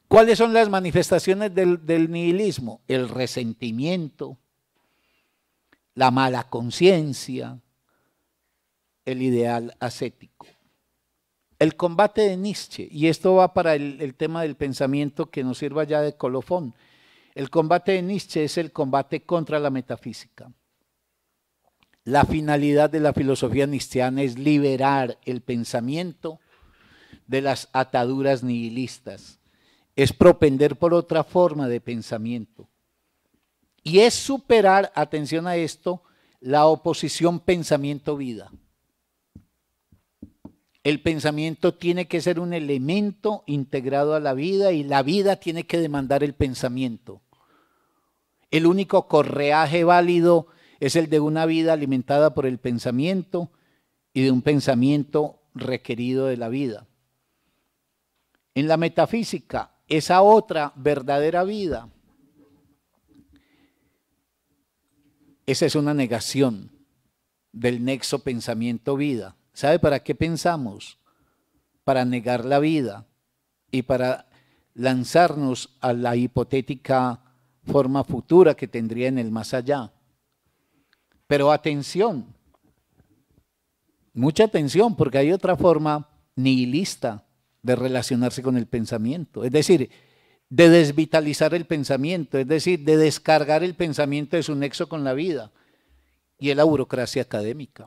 ¿Cuáles son las manifestaciones del nihilismo? El resentimiento, la mala conciencia, el ideal ascético. El combate de Nietzsche, y esto va para el, tema del pensamiento que nos sirva ya de colofón. El combate de Nietzsche es el combate contra la metafísica. La finalidad de la filosofía nistiana es liberar el pensamiento de las ataduras nihilistas, es propender por otra forma de pensamiento. Y es superar, atención a esto, la oposición pensamiento-vida. El pensamiento tiene que ser un elemento integrado a la vida y la vida tiene que demandar el pensamiento. El único correaje válido es el de una vida alimentada por el pensamiento y de un pensamiento requerido de la vida. En la metafísica, esa otra verdadera vida, esa es una negación del nexo pensamiento-vida ¿Sabe para qué pensamos? Para negar la vida y para lanzarnos a la hipotética forma futura que tendría en el más allá. Pero atención, mucha atención, porque hay otra forma nihilista de relacionarse con el pensamiento. Es decir, de desvitalizar el pensamiento, es decir, de descargar el pensamiento de su nexo con la vida. Y es la burocracia académica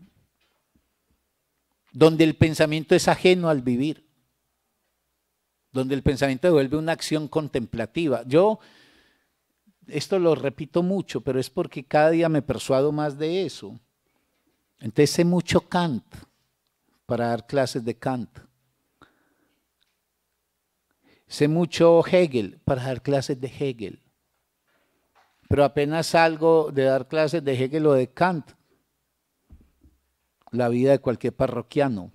donde el pensamiento es ajeno al vivir, donde el pensamiento devuelve una acción contemplativa. Yo, esto lo repito mucho, pero es porque cada día me persuado más de eso. Entonces sé mucho Kant para dar clases de Kant. Sé mucho Hegel para dar clases de Hegel. Pero apenas salgo de dar clases de Hegel o de Kant, la vida de cualquier parroquiano.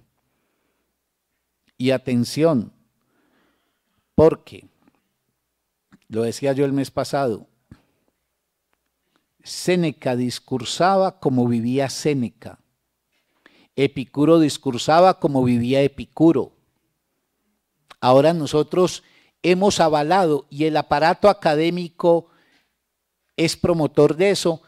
Y atención, porque, lo decía yo el mes pasado, Séneca discursaba como vivía Séneca. Epicuro discursaba como vivía Epicuro. Ahora nosotros hemos avalado y el aparato académico es promotor de eso,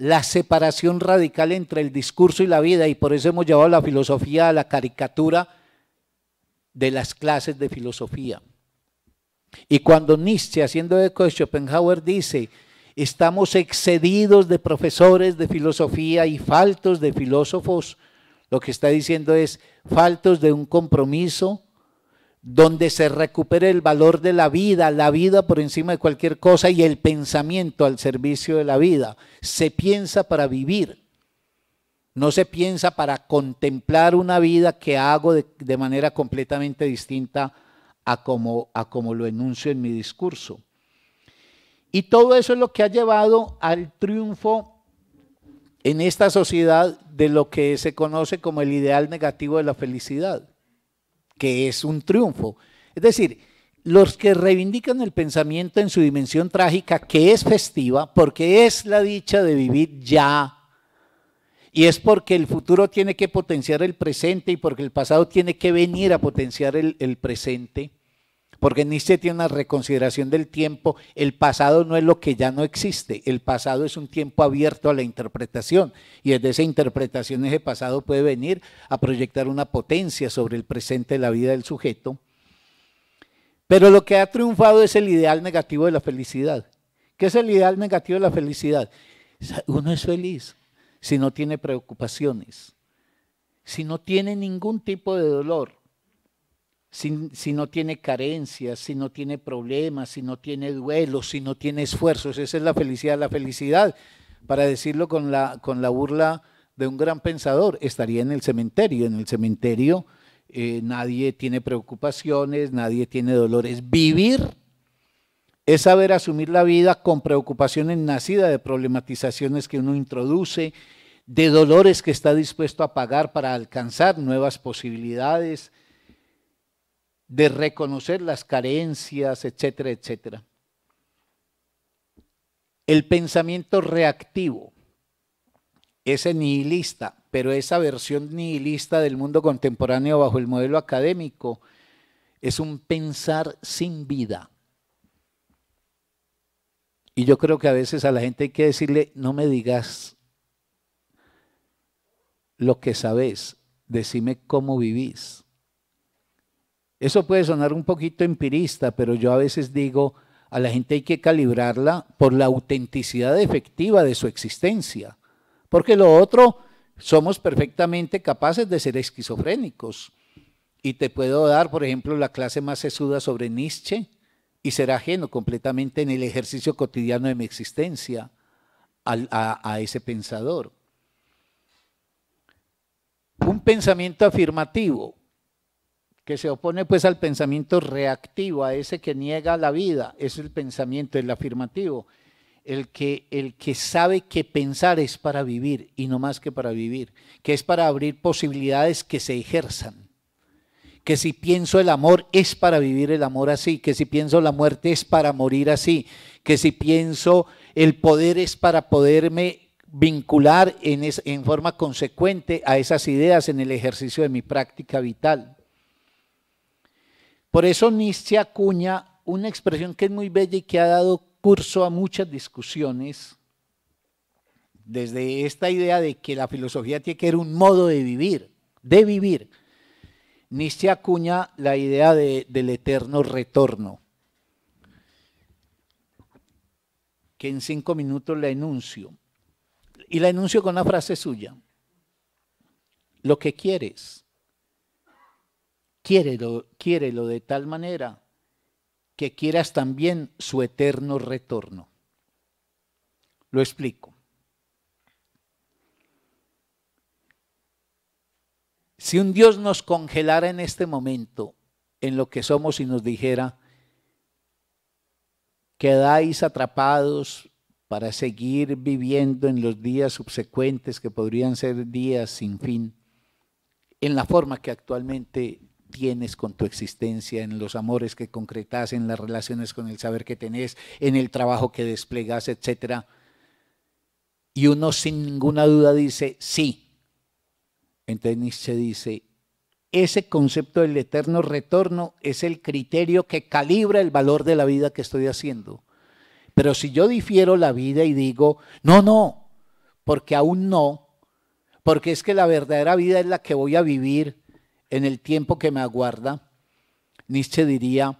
la separación radical entre el discurso y la vida, y por eso hemos llevado la filosofía a la caricatura de las clases de filosofía. Y cuando Nietzsche, haciendo eco de Schopenhauer, dice, estamos excedidos de profesores de filosofía y faltos de filósofos, lo que está diciendo es faltos de un compromiso, donde se recupere el valor de la vida, la vida por encima de cualquier cosa y el pensamiento al servicio de la vida. Se piensa para vivir, no se piensa para contemplar una vida que hago de, manera completamente distinta a como, a como lo enuncio en mi discurso. Y todo eso es lo que ha llevado al triunfo en esta sociedad de lo que se conoce como el ideal negativo de la felicidad que es un triunfo. Es decir, los que reivindican el pensamiento en su dimensión trágica, que es festiva, porque es la dicha de vivir ya. Y es porque el futuro tiene que potenciar el presente y porque el pasado tiene que venir a potenciar el, el presente porque Nietzsche tiene una reconsideración del tiempo, el pasado no es lo que ya no existe, el pasado es un tiempo abierto a la interpretación y desde esa interpretación ese pasado puede venir a proyectar una potencia sobre el presente de la vida del sujeto. Pero lo que ha triunfado es el ideal negativo de la felicidad. ¿Qué es el ideal negativo de la felicidad? Uno es feliz si no tiene preocupaciones, si no tiene ningún tipo de dolor, si, no tiene carencias, si no tiene problemas, si no tiene duelos, si no tiene esfuerzos. Esa es la felicidad. La felicidad, para decirlo con la, burla de un gran pensador, estaría en el cementerio. En el cementerio eh, nadie tiene preocupaciones, nadie tiene dolores. Vivir es saber asumir la vida con preocupaciones nacidas de problematizaciones que uno introduce, de dolores que está dispuesto a pagar para alcanzar nuevas posibilidades de reconocer las carencias, etcétera, etcétera. El pensamiento reactivo, ese nihilista, pero esa versión nihilista del mundo contemporáneo bajo el modelo académico, es un pensar sin vida. Y yo creo que a veces a la gente hay que decirle, no me digas lo que sabes, decime cómo vivís. Eso puede sonar un poquito empirista, pero yo a veces digo, a la gente hay que calibrarla por la autenticidad efectiva de su existencia. Porque lo otro, somos perfectamente capaces de ser esquizofrénicos. Y te puedo dar, por ejemplo, la clase más sesuda sobre Nietzsche y ser ajeno completamente en el ejercicio cotidiano de mi existencia a, a ese pensador. Un pensamiento afirmativo que se opone pues al pensamiento reactivo, a ese que niega la vida, es el pensamiento, el afirmativo, el que, el que sabe que pensar es para vivir y no más que para vivir, que es para abrir posibilidades que se ejerzan, que si pienso el amor es para vivir el amor así, que si pienso la muerte es para morir así, que si pienso el poder es para poderme vincular en forma consecuente a esas ideas en el ejercicio de mi práctica vital. Por eso Nietzsche acuña una expresión que es muy bella y que ha dado curso a muchas discusiones desde esta idea de que la filosofía tiene que ser un modo de vivir, de vivir. Nietzsche acuña la idea del eterno retorno, que en cinco minutos la enuncio. Y la enuncio con una frase suya. Lo que quieres, quiérelo, lo de tal manera que quieras también su eterno retorno. Lo explico. Si un Dios nos congelara en este momento en lo que somos y nos dijera, quedáis atrapados para seguir viviendo en los días subsecuentes que podrían ser días sin fin, en la forma que actualmente tienes con tu existencia, en los amores que concretas, en las relaciones con el saber que tenés, en el trabajo que desplegas, etc. Y uno sin ninguna duda dice, sí. Entonces Nietzsche dice, ese concepto del eterno retorno es el criterio que calibra el valor de la vida que estoy haciendo. Pero si yo difiero la vida y digo, no, no, porque aún no, porque es que la verdadera vida es la que voy a vivir en el tiempo que me aguarda, Nietzsche diría,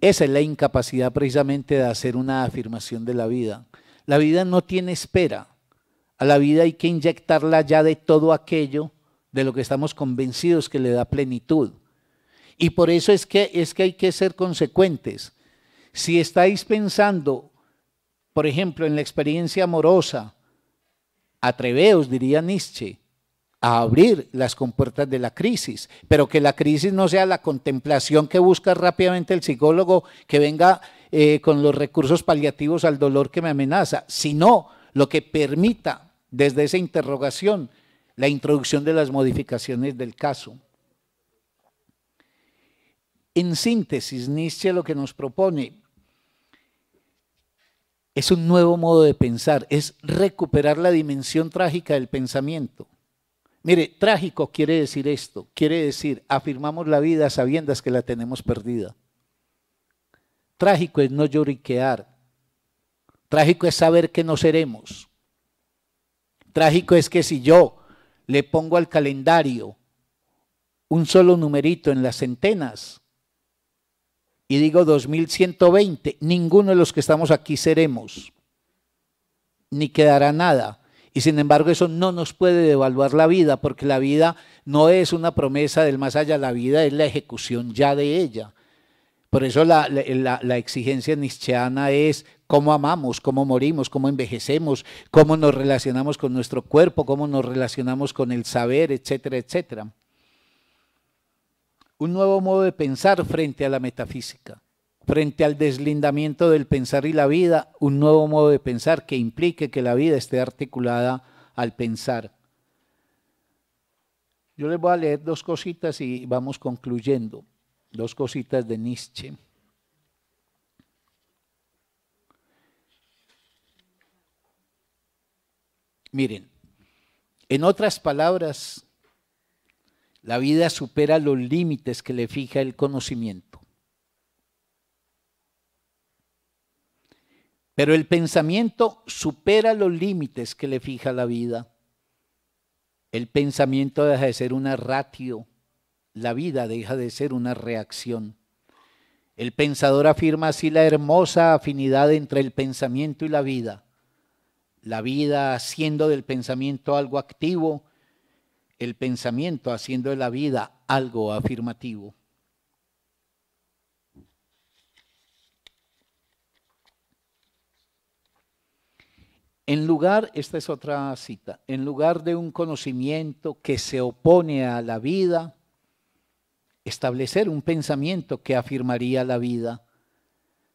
esa es la incapacidad precisamente de hacer una afirmación de la vida. La vida no tiene espera. A la vida hay que inyectarla ya de todo aquello de lo que estamos convencidos que le da plenitud. Y por eso es que, es que hay que ser consecuentes. Si estáis pensando, por ejemplo, en la experiencia amorosa, atreveos, diría Nietzsche, a abrir las compuertas de la crisis, pero que la crisis no sea la contemplación que busca rápidamente el psicólogo que venga eh, con los recursos paliativos al dolor que me amenaza, sino lo que permita desde esa interrogación la introducción de las modificaciones del caso. En síntesis, Nietzsche lo que nos propone es un nuevo modo de pensar, es recuperar la dimensión trágica del pensamiento Mire, trágico quiere decir esto, quiere decir, afirmamos la vida sabiendo que la tenemos perdida. Trágico es no lloriquear. Trágico es saber que no seremos. Trágico es que si yo le pongo al calendario un solo numerito en las centenas y digo 2120, ninguno de los que estamos aquí seremos, ni quedará nada y sin embargo eso no nos puede devaluar la vida, porque la vida no es una promesa del más allá, la vida es la ejecución ya de ella. Por eso la, exigencia nietzscheana es cómo amamos, cómo morimos, cómo envejecemos, cómo nos relacionamos con nuestro cuerpo, cómo nos relacionamos con el saber, etcétera, etcétera. Un nuevo modo de pensar frente a la metafísica frente al deslindamiento del pensar y la vida, un nuevo modo de pensar que implique que la vida esté articulada al pensar. Yo les voy a leer dos cositas y vamos concluyendo. Dos cositas de Nietzsche. Miren, en otras palabras, la vida supera los límites que le fija el conocimiento Pero el pensamiento supera los límites que le fija la vida. El pensamiento deja de ser una ratio, la vida deja de ser una reacción. El pensador afirma así la hermosa afinidad entre el pensamiento y la vida. La vida haciendo del pensamiento algo activo, el pensamiento haciendo de la vida algo afirmativo. En lugar, esta es otra cita, en lugar de un conocimiento que se opone a la vida, establecer un pensamiento que afirmaría la vida.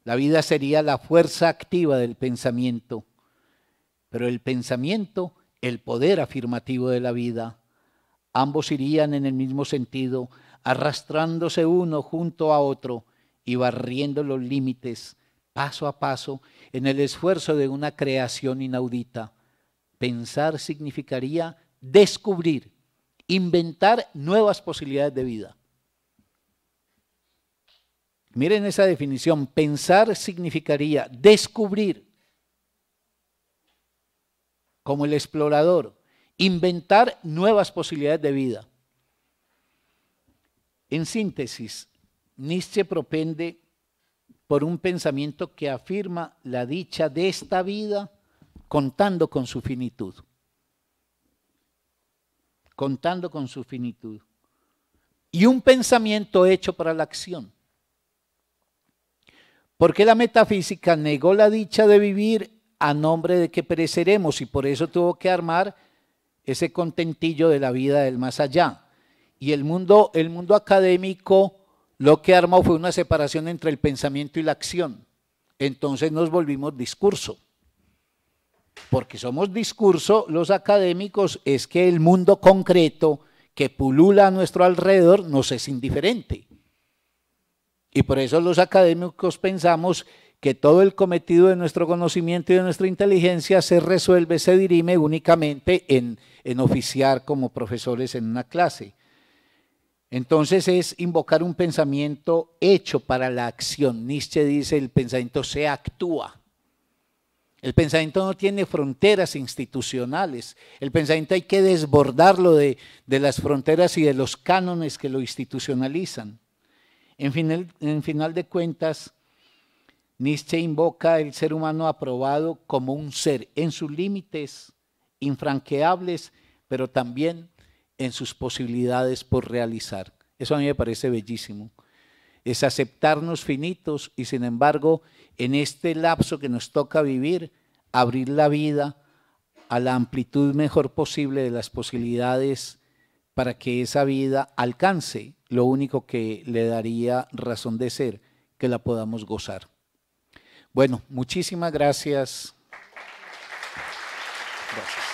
La vida sería la fuerza activa del pensamiento, pero el pensamiento, el poder afirmativo de la vida. Ambos irían en el mismo sentido, arrastrándose uno junto a otro y barriendo los límites paso a paso en el esfuerzo de una creación inaudita. Pensar significaría descubrir, inventar nuevas posibilidades de vida. Miren esa definición, pensar significaría descubrir, como el explorador, inventar nuevas posibilidades de vida. En síntesis, Nietzsche propende por un pensamiento que afirma la dicha de esta vida contando con su finitud. Contando con su finitud. Y un pensamiento hecho para la acción. Porque la metafísica negó la dicha de vivir a nombre de que pereceremos y por eso tuvo que armar ese contentillo de la vida del más allá. Y el mundo, el mundo académico lo que armó fue una separación entre el pensamiento y la acción. Entonces nos volvimos discurso. Porque somos discurso, los académicos, es que el mundo concreto que pulula a nuestro alrededor nos es indiferente. Y por eso los académicos pensamos que todo el cometido de nuestro conocimiento y de nuestra inteligencia se resuelve, se dirime únicamente en, en oficiar como profesores en una clase. Entonces es invocar un pensamiento hecho para la acción. Nietzsche dice, el pensamiento se actúa. El pensamiento no tiene fronteras institucionales. El pensamiento hay que desbordarlo de, las fronteras y de los cánones que lo institucionalizan. En final, en final de cuentas, Nietzsche invoca el ser humano aprobado como un ser en sus límites infranqueables, pero también en sus posibilidades por realizar. Eso a mí me parece bellísimo. Es aceptarnos finitos y sin embargo, en este lapso que nos toca vivir, abrir la vida a la amplitud mejor posible de las posibilidades para que esa vida alcance lo único que le daría razón de ser, que la podamos gozar. Bueno, muchísimas gracias. gracias.